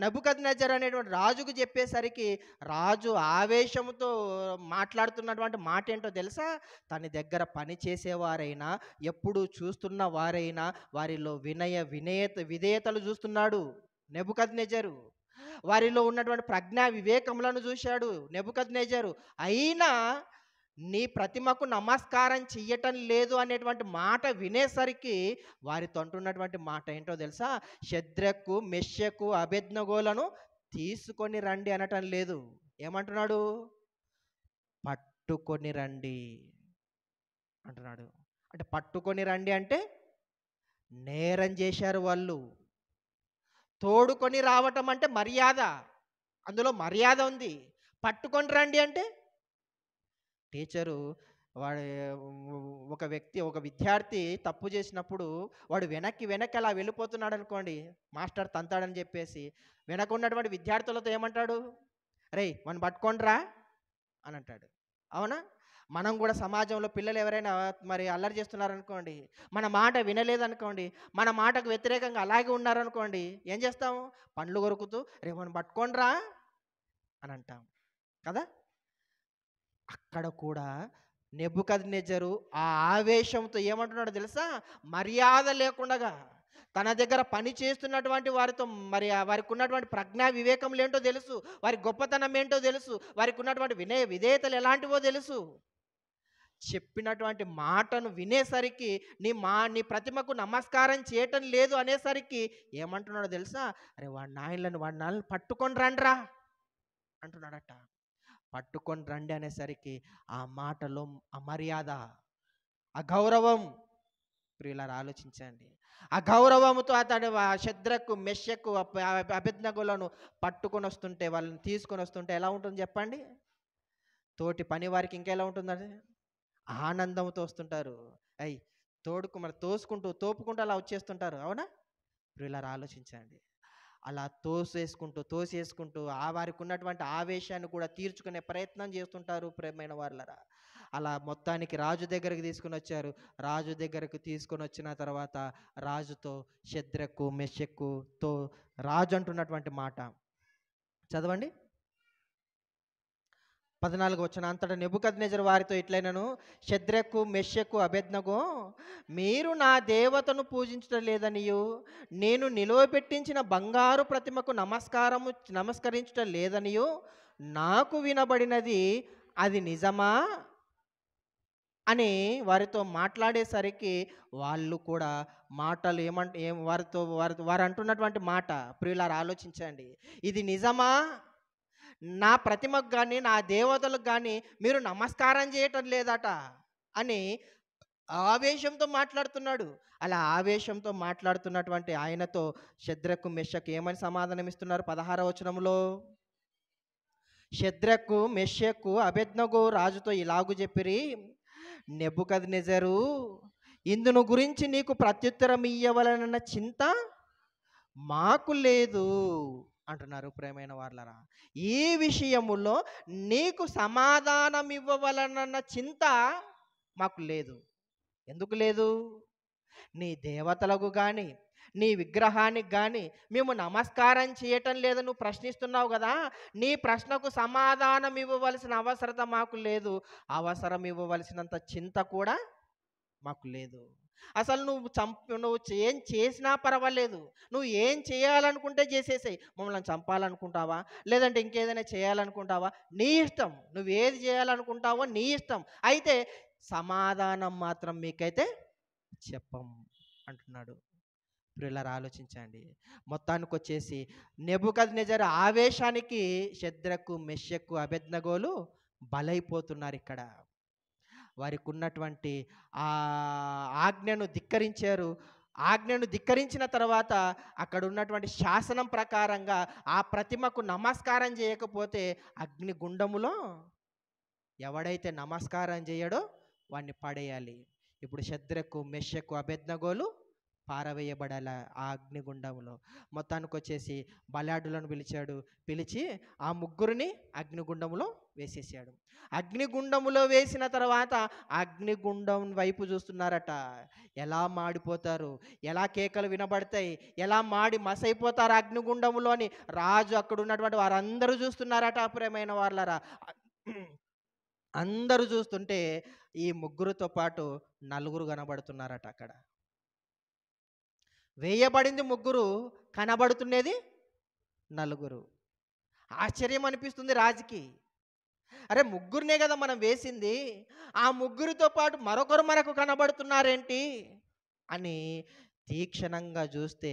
A: నబుకద్ నజర్ అనేటువంటి రాజుకు చెప్పేసరికి రాజు ఆవేశంతో మాట్లాడుతున్నటువంటి మాట ఏంటో తెలుసా తన దగ్గర పని చేసేవారైనా ఎప్పుడు చూస్తున్న వారైనా వారిలో వినయ వినయత విధేయతలు చూస్తున్నాడు నెబుకద్ నెజరు వారిలో ఉన్నటువంటి ప్రజ్ఞా వివేకములను చూశాడు నెబుకద్ నెజరు అయినా నీ ప్రతిమకు నమస్కారం చెయ్యటం లేదు అనేటువంటి మాట వినేసరికి వారి ఉన్నటువంటి మాట ఏంటో తెలుసా శద్రకు మెష్యకు అభిజ్ఞగోలను తీసుకొని రండి అనటం లేదు ఏమంటున్నాడు పట్టుకొని రండి అంటున్నాడు అంటే పట్టుకొని రండి అంటే నేరం చేశారు వాళ్ళు తోడుకొని రావటం అంటే మర్యాద అందులో మర్యాద ఉంది పట్టుకొని రండి అంటే టీచరు వాడు ఒక వ్యక్తి ఒక విద్యార్థి తప్పు చేసినప్పుడు వాడు వెనక్కి వెనక్కి అలా వెళ్ళిపోతున్నాడు అనుకోండి మాస్టర్ తంతాడని చెప్పేసి వెనక ఉన్నటువంటి విద్యార్థులతో ఏమంటాడు రే మనం పట్టుకోండిరా అని అంటాడు అవునా మనం కూడా సమాజంలో పిల్లలు ఎవరైనా మరి అల్లరి చేస్తున్నారనుకోండి మన మాట వినలేదనుకోండి మన మాటకు వ్యతిరేకంగా అలాగే ఉన్నారనుకోండి ఏం చేస్తాము పండ్లు కొరుకుతూ రేపు మనం పట్టుకోండిరా అని అంటాం కదా అక్కడ కూడా నెబుకద్నెజరు ఆ ఆవేశంతో ఏమంటున్నాడు తెలుసా మర్యాద లేకుండా తన దగ్గర పని చేస్తున్నటువంటి వారితో మరి వారికి ఉన్నటువంటి ప్రజ్ఞా వివేకములు ఏంటో తెలుసు వారి గొప్పతనం ఏంటో తెలుసు వారికి ఉన్నటువంటి వినయ విధేయతలు ఎలాంటివో తెలుసు చెప్పినటువంటి మాటను వినేసరికి నీ మా నీ ప్రతిమకు నమస్కారం చేయటం లేదు అనేసరికి ఏమంటున్నాడో తెలుసా అరే వాడి నాయనలను వాడి నాయలను పట్టుకొని రండ్రా అంటున్నాడట పట్టుకొని రండి అనేసరికి ఆ మాటలో అమర్యాద అగౌరవం ప్రియులారు ఆలోచించండి ఆ గౌరవంతో అతడు ఆ శద్రకు మెషకు అభిజ్ఞగులను పట్టుకొని వస్తుంటే వాళ్ళని తీసుకొని వస్తుంటే ఎలా ఉంటుంది చెప్పండి తోటి పని వారికి ఇంకెలా ఉంటుందండి ఆనందంతో వస్తుంటారు అయ్యి తోడుకు మరి తోసుకుంటూ తోపుకుంటూ అలా వచ్చేస్తుంటారు అవునా ప్రియులారు ఆలోచించండి అలా తోసేసుకుంటూ తోసేసుకుంటూ ఆ వారికి ఉన్నటువంటి ఆవేశాన్ని కూడా తీర్చుకునే ప్రయత్నం చేస్తుంటారు ప్రేమైన వాళ్ళరా అలా మొత్తానికి రాజు దగ్గరకు తీసుకుని వచ్చారు రాజు దగ్గరకు తీసుకొని వచ్చిన తర్వాత రాజుతో శద్రకు మెషక్కుతో రాజు అంటున్నటువంటి మాట చదవండి పద్నాలుగు వచ్చిన అంతట నెబుకద్నెజర్ వారితో ఎట్లయినను శద్రకు మెషకు అభెజ్ఞగో మీరు నా దేవతను పూజించడం లేదనియు నేను పెట్టించిన బంగారు ప్రతిమకు నమస్కారము నమస్కరించడం లేదనియు నాకు వినబడినది అది నిజమా అని వారితో మాట్లాడేసరికి వాళ్ళు కూడా మాటలు ఏమంట ఏం వారితో వారి వారు అంటున్నటువంటి మాట ప్రియులారు ఆలోచించండి ఇది నిజమా నా ప్రతిమకు కానీ నా దేవతలకు కానీ మీరు నమస్కారం చేయటం లేదట అని ఆవేశంతో మాట్లాడుతున్నాడు అలా ఆవేశంతో మాట్లాడుతున్నటువంటి ఆయనతో శద్రకు మెషకు ఏమని సమాధానం ఇస్తున్నారు పదహార వచనంలో శద్రకు మెషకు అభెజ్ఞగు రాజుతో ఇలాగు చెప్పిరి నెబుకద్ నిజరు ఇందును గురించి నీకు ప్రత్యుత్తరం ఇయ్యవలన చింత మాకు లేదు అంటున్నారు ప్రేమైన వాళ్ళరా ఈ విషయములో నీకు సమాధానం ఇవ్వవలనన్న చింత మాకు లేదు ఎందుకు లేదు నీ దేవతలకు కానీ నీ విగ్రహానికి కానీ మేము నమస్కారం చేయటం లేదు నువ్వు ప్రశ్నిస్తున్నావు కదా నీ ప్రశ్నకు సమాధానం ఇవ్వవలసిన అవసరత మాకు లేదు అవసరం ఇవ్వవలసినంత చింత కూడా మాకు లేదు అసలు నువ్వు చంప నువ్వు ఏం చేసినా పర్వాలేదు నువ్వు ఏం చేయాలనుకుంటే చేసేసాయి మమ్మల్ని చంపాలనుకుంటావా లేదంటే ఇంకేదైనా చేయాలనుకుంటావా నీ ఇష్టం నువ్వు ఏది చేయాలనుకుంటావో నీ ఇష్టం అయితే సమాధానం మాత్రం మీకైతే చెప్పం అంటున్నాడు ప్రిల్లర్ ఆలోచించండి మొత్తానికి వచ్చేసి నెబుకద్ నిజర్ ఆవేశానికి శద్రకు మెషక్కు అభెజ్ఞగోలు బలైపోతున్నారు ఇక్కడ వారికి ఉన్నటువంటి ఆ ఆజ్ఞను ధిక్కరించారు ఆజ్ఞను ధిక్కరించిన తర్వాత అక్కడ ఉన్నటువంటి శాసనం ప్రకారంగా ఆ ప్రతిమకు నమస్కారం చేయకపోతే అగ్నిగుండములో ఎవడైతే నమస్కారం చేయడో వాడిని పడేయాలి ఇప్పుడు శద్రకు మెషకు అభెజ్ఞగోలు పారవేయబడాల ఆ అగ్నిగుండంలో మొత్తానికి వచ్చేసి బలాడులను పిలిచాడు పిలిచి ఆ ముగ్గురిని అగ్నిగుండంలో వేసేసాడు అగ్నిగుండంలో వేసిన తర్వాత అగ్నిగుండం వైపు చూస్తున్నారట ఎలా మాడిపోతారు ఎలా కేకలు వినబడతాయి ఎలా మాడి మసైపోతారు అగ్నిగుండంలోని రాజు అక్కడ ఉన్నటువంటి వారందరూ చూస్తున్నారట అప్రమైన వాళ్ళరా అందరూ చూస్తుంటే ఈ ముగ్గురితో పాటు నలుగురు కనబడుతున్నారట అక్కడ వేయబడింది ముగ్గురు కనబడుతున్నది నలుగురు ఆశ్చర్యం అనిపిస్తుంది రాజుకి అరే ముగ్గురునే కదా మనం వేసింది ఆ ముగ్గురితో పాటు మరొకరు మనకు కనబడుతున్నారేంటి అని తీక్షణంగా చూస్తే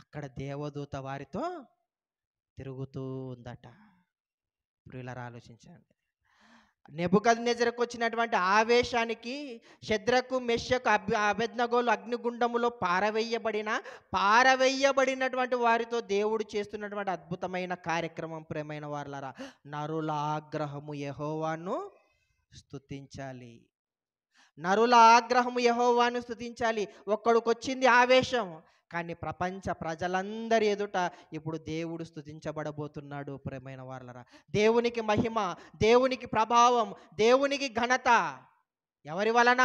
A: అక్కడ దేవదూత వారితో తిరుగుతూ ఉందట ప్రియులరా ఆలోచించండి నెబుకద్ నెజరకు వచ్చినటువంటి ఆవేశానికి శద్రకు మెషకు అభి అభెజ్ఞగోలు అగ్నిగుండములో పారవేయబడిన పారవేయబడినటువంటి వారితో దేవుడు చేస్తున్నటువంటి అద్భుతమైన కార్యక్రమం ప్రేమైన వారులరా నరుల ఆగ్రహము యహోవాను స్థుతించాలి నరుల ఆగ్రహము యహోవాను స్థుతించాలి ఒక్కడికి వచ్చింది ఆవేశం కానీ ప్రపంచ ప్రజలందరి ఎదుట ఇప్పుడు దేవుడు స్థుతించబడబోతున్నాడు ప్రేమైన వాళ్ళరా దేవునికి మహిమ దేవునికి ప్రభావం దేవునికి ఘనత ఎవరి వలన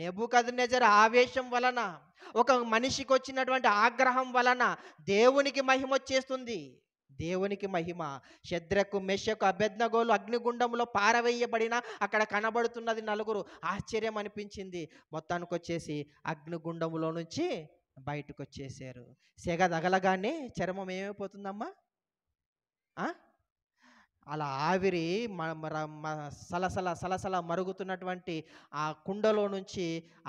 A: నెబుకద్నెజర్ ఆవేశం వలన ఒక మనిషికి వచ్చినటువంటి ఆగ్రహం వలన దేవునికి మహిమ వచ్చేస్తుంది దేవునికి మహిమ శద్రకు మెషకు అభ్యజ్ఞగోలు అగ్నిగుండంలో పారవేయబడిన అక్కడ కనబడుతున్నది నలుగురు ఆశ్చర్యం అనిపించింది మొత్తానికి వచ్చేసి అగ్నిగుండంలో నుంచి బయటకు వచ్చేసారు సెగ తగలగానే చర్మం ఏమైపోతుందమ్మా అలా ఆవిరి సలసల సలసల మరుగుతున్నటువంటి ఆ కుండలో నుంచి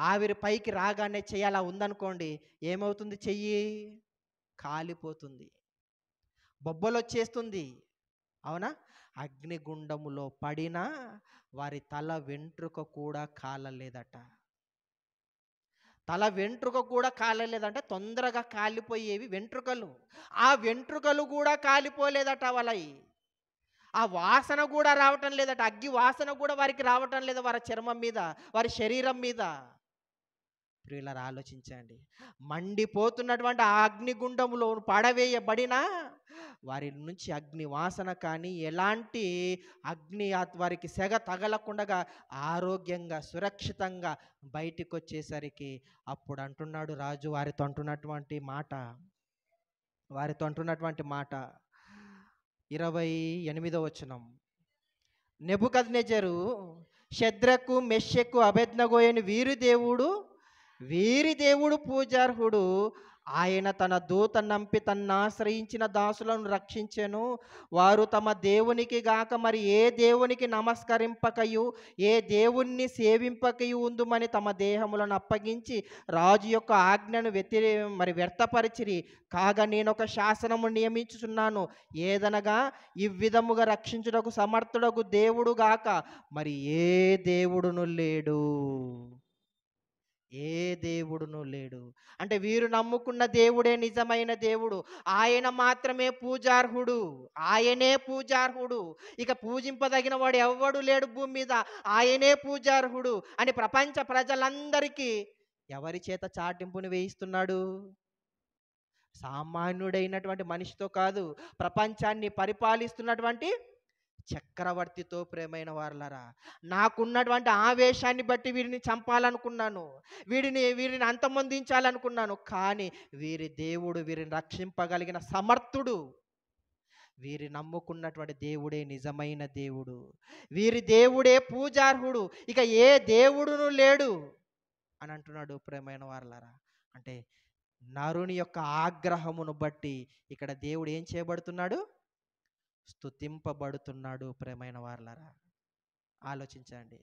A: ఆవిరి పైకి రాగానే చెయ్యి అలా ఉందనుకోండి ఏమవుతుంది చెయ్యి కాలిపోతుంది బొబ్బలు వచ్చేస్తుంది అవునా అగ్నిగుండములో పడినా వారి తల వెంట్రుక కూడా కాలలేదట తల వెంట్రుక కూడా కాలలేదంటే తొందరగా కాలిపోయేవి వెంట్రుకలు ఆ వెంట్రుకలు కూడా కాలిపోలేదట వాళ్ళవి ఆ వాసన కూడా రావటం లేదట అగ్గి వాసన కూడా వారికి రావటం లేదు వారి చర్మం మీద వారి శరీరం మీద ప్రియులారా ఆలోచించండి మండిపోతున్నటువంటి ఆ అగ్నిగుండములో పడవేయబడిన వారి నుంచి అగ్ని వాసన కానీ ఎలాంటి అగ్ని వారికి సెగ తగలకుండగా ఆరోగ్యంగా సురక్షితంగా బయటికి వచ్చేసరికి అప్పుడు అంటున్నాడు రాజు వారితో అంటున్నటువంటి మాట వారితో అంటున్నటువంటి మాట ఇరవై ఎనిమిదో వచనం నెబుకద్నెజరు శద్రకు మెషకు అభెజ్ఞగోయని వీరు దేవుడు వీరి దేవుడు పూజార్హుడు ఆయన తన దూత నంపి తన్నాశ్రయించిన దాసులను రక్షించెను వారు తమ దేవునికి గాక మరి ఏ దేవునికి నమస్కరింపకయు ఏ దేవుణ్ణి సేవింపకయు ఉందుమని తమ దేహములను అప్పగించి రాజు యొక్క ఆజ్ఞను వ్యతిరే మరి వ్యర్థపరిచిరి కాగా నేను ఒక శాసనము నియమించుచున్నాను ఏదనగా ఈ విధముగా రక్షించుటకు సమర్థుడకు దేవుడు గాక మరి ఏ దేవుడును లేడు ఏ దేవుడును లేడు అంటే వీరు నమ్ముకున్న దేవుడే నిజమైన దేవుడు ఆయన మాత్రమే పూజార్హుడు ఆయనే పూజార్హుడు ఇక పూజింపదగిన వాడు ఎవ్వడు లేడు భూమి మీద ఆయనే పూజార్హుడు అని ప్రపంచ ప్రజలందరికీ ఎవరి చేత చాటింపును వేయిస్తున్నాడు సామాన్యుడైనటువంటి మనిషితో కాదు ప్రపంచాన్ని పరిపాలిస్తున్నటువంటి చక్రవర్తితో ప్రేమైన వారులరా నాకున్నటువంటి ఆవేశాన్ని బట్టి వీరిని చంపాలనుకున్నాను వీరిని వీరిని అంతమొందించాలనుకున్నాను కానీ వీరి దేవుడు వీరిని రక్షింపగలిగిన సమర్థుడు వీరి నమ్ముకున్నటువంటి దేవుడే నిజమైన దేవుడు వీరి దేవుడే పూజార్హుడు ఇక ఏ దేవుడును లేడు అని అంటున్నాడు ప్రేమైన వారులరా అంటే నరుని యొక్క ఆగ్రహమును బట్టి ఇక్కడ దేవుడు ఏం చేయబడుతున్నాడు స్థుతింపబడుతున్నాడు ప్రేమైన వార్లరా ఆలోచించండి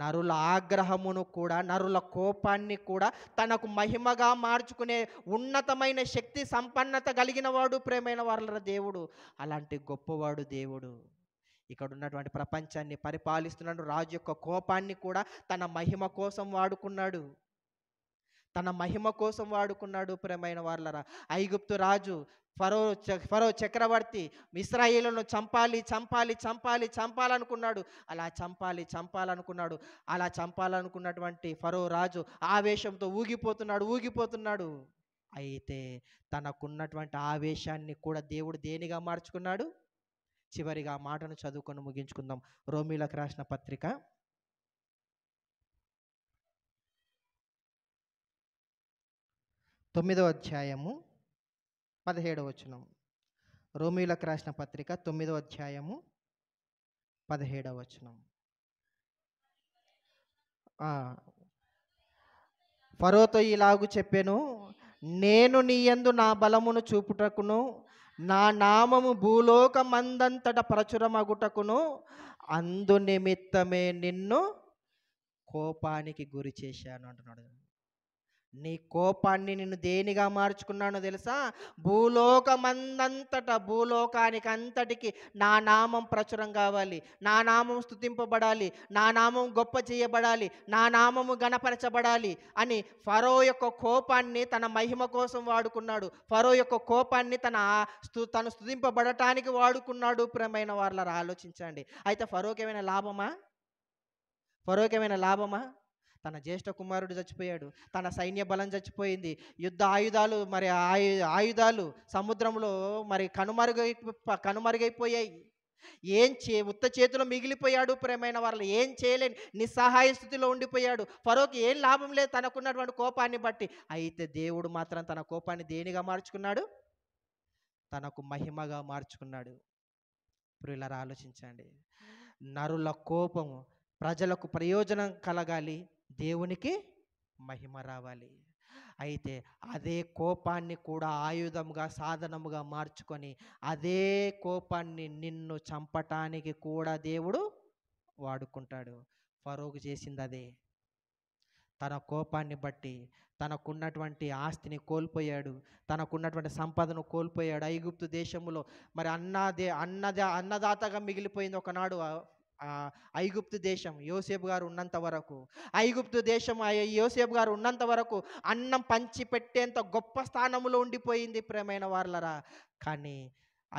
A: నరుల ఆగ్రహమును కూడా నరుల కోపాన్ని కూడా తనకు మహిమగా మార్చుకునే ఉన్నతమైన శక్తి సంపన్నత కలిగిన వాడు ప్రేమైన వాళ్ళ దేవుడు అలాంటి గొప్పవాడు దేవుడు ఇక్కడ ఉన్నటువంటి ప్రపంచాన్ని పరిపాలిస్తున్నాడు రాజు యొక్క కోపాన్ని కూడా తన మహిమ కోసం వాడుకున్నాడు తన మహిమ కోసం వాడుకున్నాడు ప్రేమైన వాళ్ళరా ఐగుప్తు రాజు ఫరో ఫరో చక్రవర్తి ఇస్రాయిలను చంపాలి చంపాలి చంపాలి చంపాలనుకున్నాడు అలా చంపాలి చంపాలనుకున్నాడు అలా చంపాలనుకున్నటువంటి ఫరో రాజు ఆవేశంతో ఊగిపోతున్నాడు ఊగిపోతున్నాడు అయితే తనకున్నటువంటి ఆవేశాన్ని కూడా దేవుడు దేనిగా మార్చుకున్నాడు చివరిగా మాటను చదువుకొని ముగించుకుందాం రోమిలకు రాసిన పత్రిక తొమ్మిదవ అధ్యాయము పదిహేడవ వచనం రోమిలకు రాసిన పత్రిక తొమ్మిదవ అధ్యాయము పదిహేడవ వచనం ఫరోతో ఇలాగు చెప్పాను నేను నీ యందు నా బలమును చూపుటకును నా నామము మందంతట ప్రచురమగుటకును అందు నిమిత్తమే నిన్ను కోపానికి గురి చేశాను అంటున్నాడు నీ కోపాన్ని నిన్ను దేనిగా మార్చుకున్నానో తెలుసా భూలోకమందంతట భూలోకానికి అంతటికి నా నామం ప్రచురం కావాలి నా నామం స్థుతింపబడాలి నా నామం గొప్ప చేయబడాలి నా నామము గణపరచబడాలి అని ఫరో యొక్క కోపాన్ని తన మహిమ కోసం వాడుకున్నాడు ఫరో యొక్క కోపాన్ని తన స్థు తను స్థుతింపబడటానికి వాడుకున్నాడు ప్రేమైన వాళ్ళ ఆలోచించండి అయితే ఫరోకేమైనా లాభమా ఫరోకేమైనా లాభమా తన జ్యేష్ఠ కుమారుడు చచ్చిపోయాడు తన సైన్య బలం చచ్చిపోయింది యుద్ధ ఆయుధాలు మరి ఆయు ఆయుధాలు సముద్రంలో మరి కనుమరుగై కనుమరుగైపోయాయి ఏం చే ఉత్త చేతిలో మిగిలిపోయాడు ప్రేమైన వాళ్ళు ఏం చేయలేని నిస్సహాయ స్థితిలో ఉండిపోయాడు ఫరోకి ఏం లాభం లేదు తనకున్నటువంటి కోపాన్ని బట్టి అయితే దేవుడు మాత్రం తన కోపాన్ని దేనిగా మార్చుకున్నాడు తనకు మహిమగా మార్చుకున్నాడు ఇప్పుడు ఇలా ఆలోచించండి నరుల కోపము ప్రజలకు ప్రయోజనం కలగాలి దేవునికి మహిమ రావాలి అయితే అదే కోపాన్ని కూడా ఆయుధంగా సాధనముగా మార్చుకొని అదే కోపాన్ని నిన్ను చంపటానికి కూడా దేవుడు వాడుకుంటాడు ఫరోకు చేసింది అదే తన కోపాన్ని బట్టి తనకున్నటువంటి ఆస్తిని కోల్పోయాడు తనకున్నటువంటి సంపదను కోల్పోయాడు ఐగుప్తు దేశంలో మరి అన్నదే అన్నదా అన్నదాతగా మిగిలిపోయింది ఒకనాడు ఐగుప్తు దేశం యోసేపు గారు ఉన్నంత వరకు ఐగుప్తు దేశం యోసేపు గారు ఉన్నంత వరకు అన్నం పంచి పెట్టేంత గొప్ప స్థానంలో ఉండిపోయింది ప్రేమైన వాళ్ళరా కానీ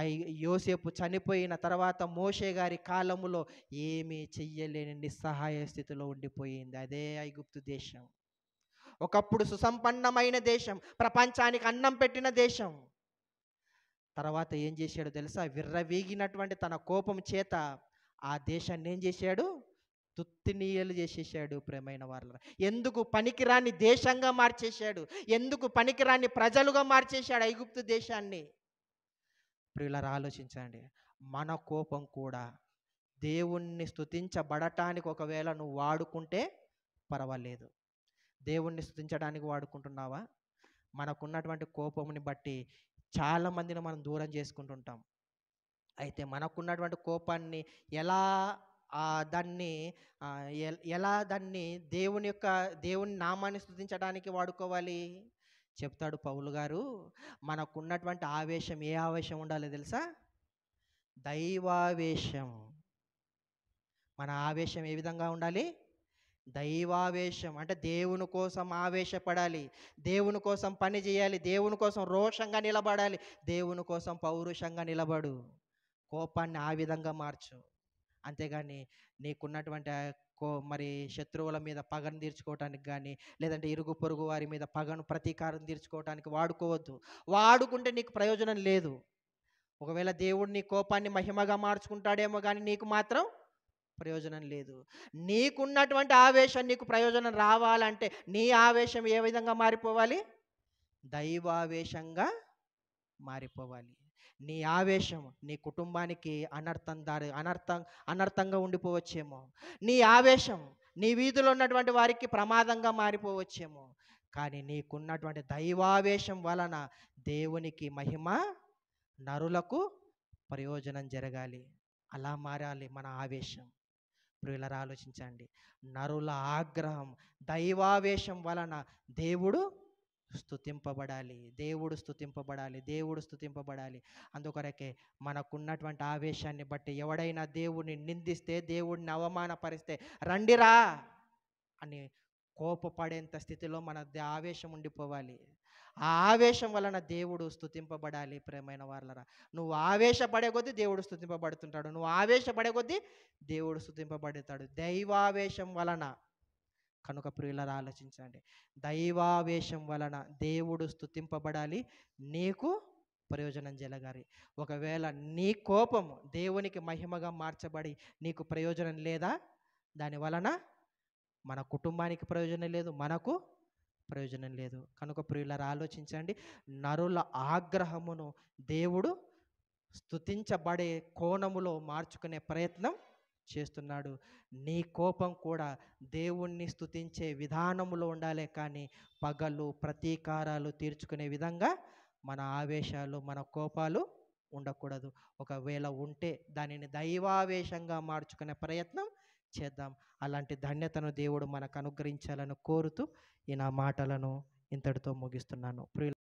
A: ఐ యోసేపు చనిపోయిన తర్వాత మోషే గారి కాలములో ఏమీ చెయ్యలేని నిస్సహాయ స్థితిలో ఉండిపోయింది అదే ఐగుప్తు దేశం ఒకప్పుడు సుసంపన్నమైన దేశం ప్రపంచానికి అన్నం పెట్టిన దేశం తర్వాత ఏం చేశాడో తెలుసా విర్రవీగినటువంటి తన కోపం చేత ఆ దేశాన్ని ఏం చేశాడు తుత్తినీయలు చేసేసాడు ప్రేమైన వాళ్ళ ఎందుకు పనికిరాని దేశంగా మార్చేశాడు ఎందుకు పనికిరాని ప్రజలుగా మార్చేశాడు ఐగుప్తు దేశాన్ని ప్రియులరా ఆలోచించండి మన కోపం కూడా దేవుణ్ణి స్థుతించబడటానికి ఒకవేళ నువ్వు వాడుకుంటే పర్వాలేదు దేవుణ్ణి స్థుతించడానికి వాడుకుంటున్నావా మనకున్నటువంటి కోపముని బట్టి చాలామందిని మనం దూరం చేసుకుంటుంటాం అయితే మనకున్నటువంటి కోపాన్ని ఎలా దాన్ని ఎలా దాన్ని దేవుని యొక్క దేవుని నామాన్ని స్థుతించడానికి వాడుకోవాలి చెప్తాడు పౌలు గారు మనకున్నటువంటి ఆవేశం ఏ ఆవేశం ఉండాలి తెలుసా దైవావేశం మన ఆవేశం ఏ విధంగా ఉండాలి దైవావేశం అంటే దేవుని కోసం ఆవేశపడాలి దేవుని కోసం పని చేయాలి దేవుని కోసం రోషంగా నిలబడాలి దేవుని కోసం పౌరుషంగా నిలబడు కోపాన్ని ఆ విధంగా మార్చు అంతేగాని నీకున్నటువంటి కో మరి శత్రువుల మీద పగను తీర్చుకోవటానికి కానీ లేదంటే ఇరుగు పొరుగు వారి మీద పగను ప్రతీకారం తీర్చుకోవటానికి వాడుకోవద్దు వాడుకుంటే నీకు ప్రయోజనం లేదు ఒకవేళ దేవుడు నీ కోపాన్ని మహిమగా మార్చుకుంటాడేమో కానీ నీకు మాత్రం ప్రయోజనం లేదు నీకున్నటువంటి ఆవేశం నీకు ప్రయోజనం రావాలంటే నీ ఆవేశం ఏ విధంగా మారిపోవాలి దైవావేశంగా మారిపోవాలి నీ ఆవేశం నీ కుటుంబానికి అనర్థం దారి అనర్థం అనర్థంగా ఉండిపోవచ్చేమో నీ ఆవేశం నీ వీధిలో ఉన్నటువంటి వారికి ప్రమాదంగా మారిపోవచ్చేమో కానీ నీకున్నటువంటి దైవావేశం వలన దేవునికి మహిమ నరులకు ప్రయోజనం జరగాలి అలా మారాలి మన ఆవేశం ప్రియులరా ఆలోచించండి నరుల ఆగ్రహం దైవావేశం వలన దేవుడు స్థుతింపబడాలి దేవుడు స్థుతింపబడాలి దేవుడు స్థుతింపబడాలి అందుకొరకే మనకున్నటువంటి ఆవేశాన్ని బట్టి ఎవడైనా దేవుడిని నిందిస్తే దేవుడిని అవమానపరిస్తే రండిరా అని కోపపడేంత స్థితిలో మన ఆవేశం ఉండిపోవాలి ఆ ఆవేశం వలన దేవుడు స్థుతింపబడాలి ప్రేమైన వాళ్ళరా నువ్వు ఆవేశపడే కొద్దీ దేవుడు స్థుతింపబడుతుంటాడు నువ్వు ఆవేశపడే కొద్దీ దేవుడు స్థుతింపబడుతాడు దైవావేశం వలన కనుక ప్రియులరా ఆలోచించండి దైవావేశం వలన దేవుడు స్థుతింపబడాలి నీకు ప్రయోజనం జలగాలి ఒకవేళ నీ కోపం దేవునికి మహిమగా మార్చబడి నీకు ప్రయోజనం లేదా దాని వలన మన కుటుంబానికి ప్రయోజనం లేదు మనకు ప్రయోజనం లేదు కనుక ప్రియుల ఆలోచించండి నరుల ఆగ్రహమును దేవుడు స్థుతించబడే కోణములో మార్చుకునే ప్రయత్నం చేస్తున్నాడు నీ కోపం కూడా దేవుణ్ణి స్థుతించే విధానంలో ఉండాలి కానీ పగలు ప్రతీకారాలు తీర్చుకునే విధంగా మన ఆవేశాలు మన కోపాలు ఉండకూడదు ఒకవేళ ఉంటే దానిని దైవావేశంగా మార్చుకునే ప్రయత్నం చేద్దాం అలాంటి ధన్యతను దేవుడు మనకు అనుగ్రహించాలని కోరుతూ ఈ నా మాటలను ఇంతటితో ముగిస్తున్నాను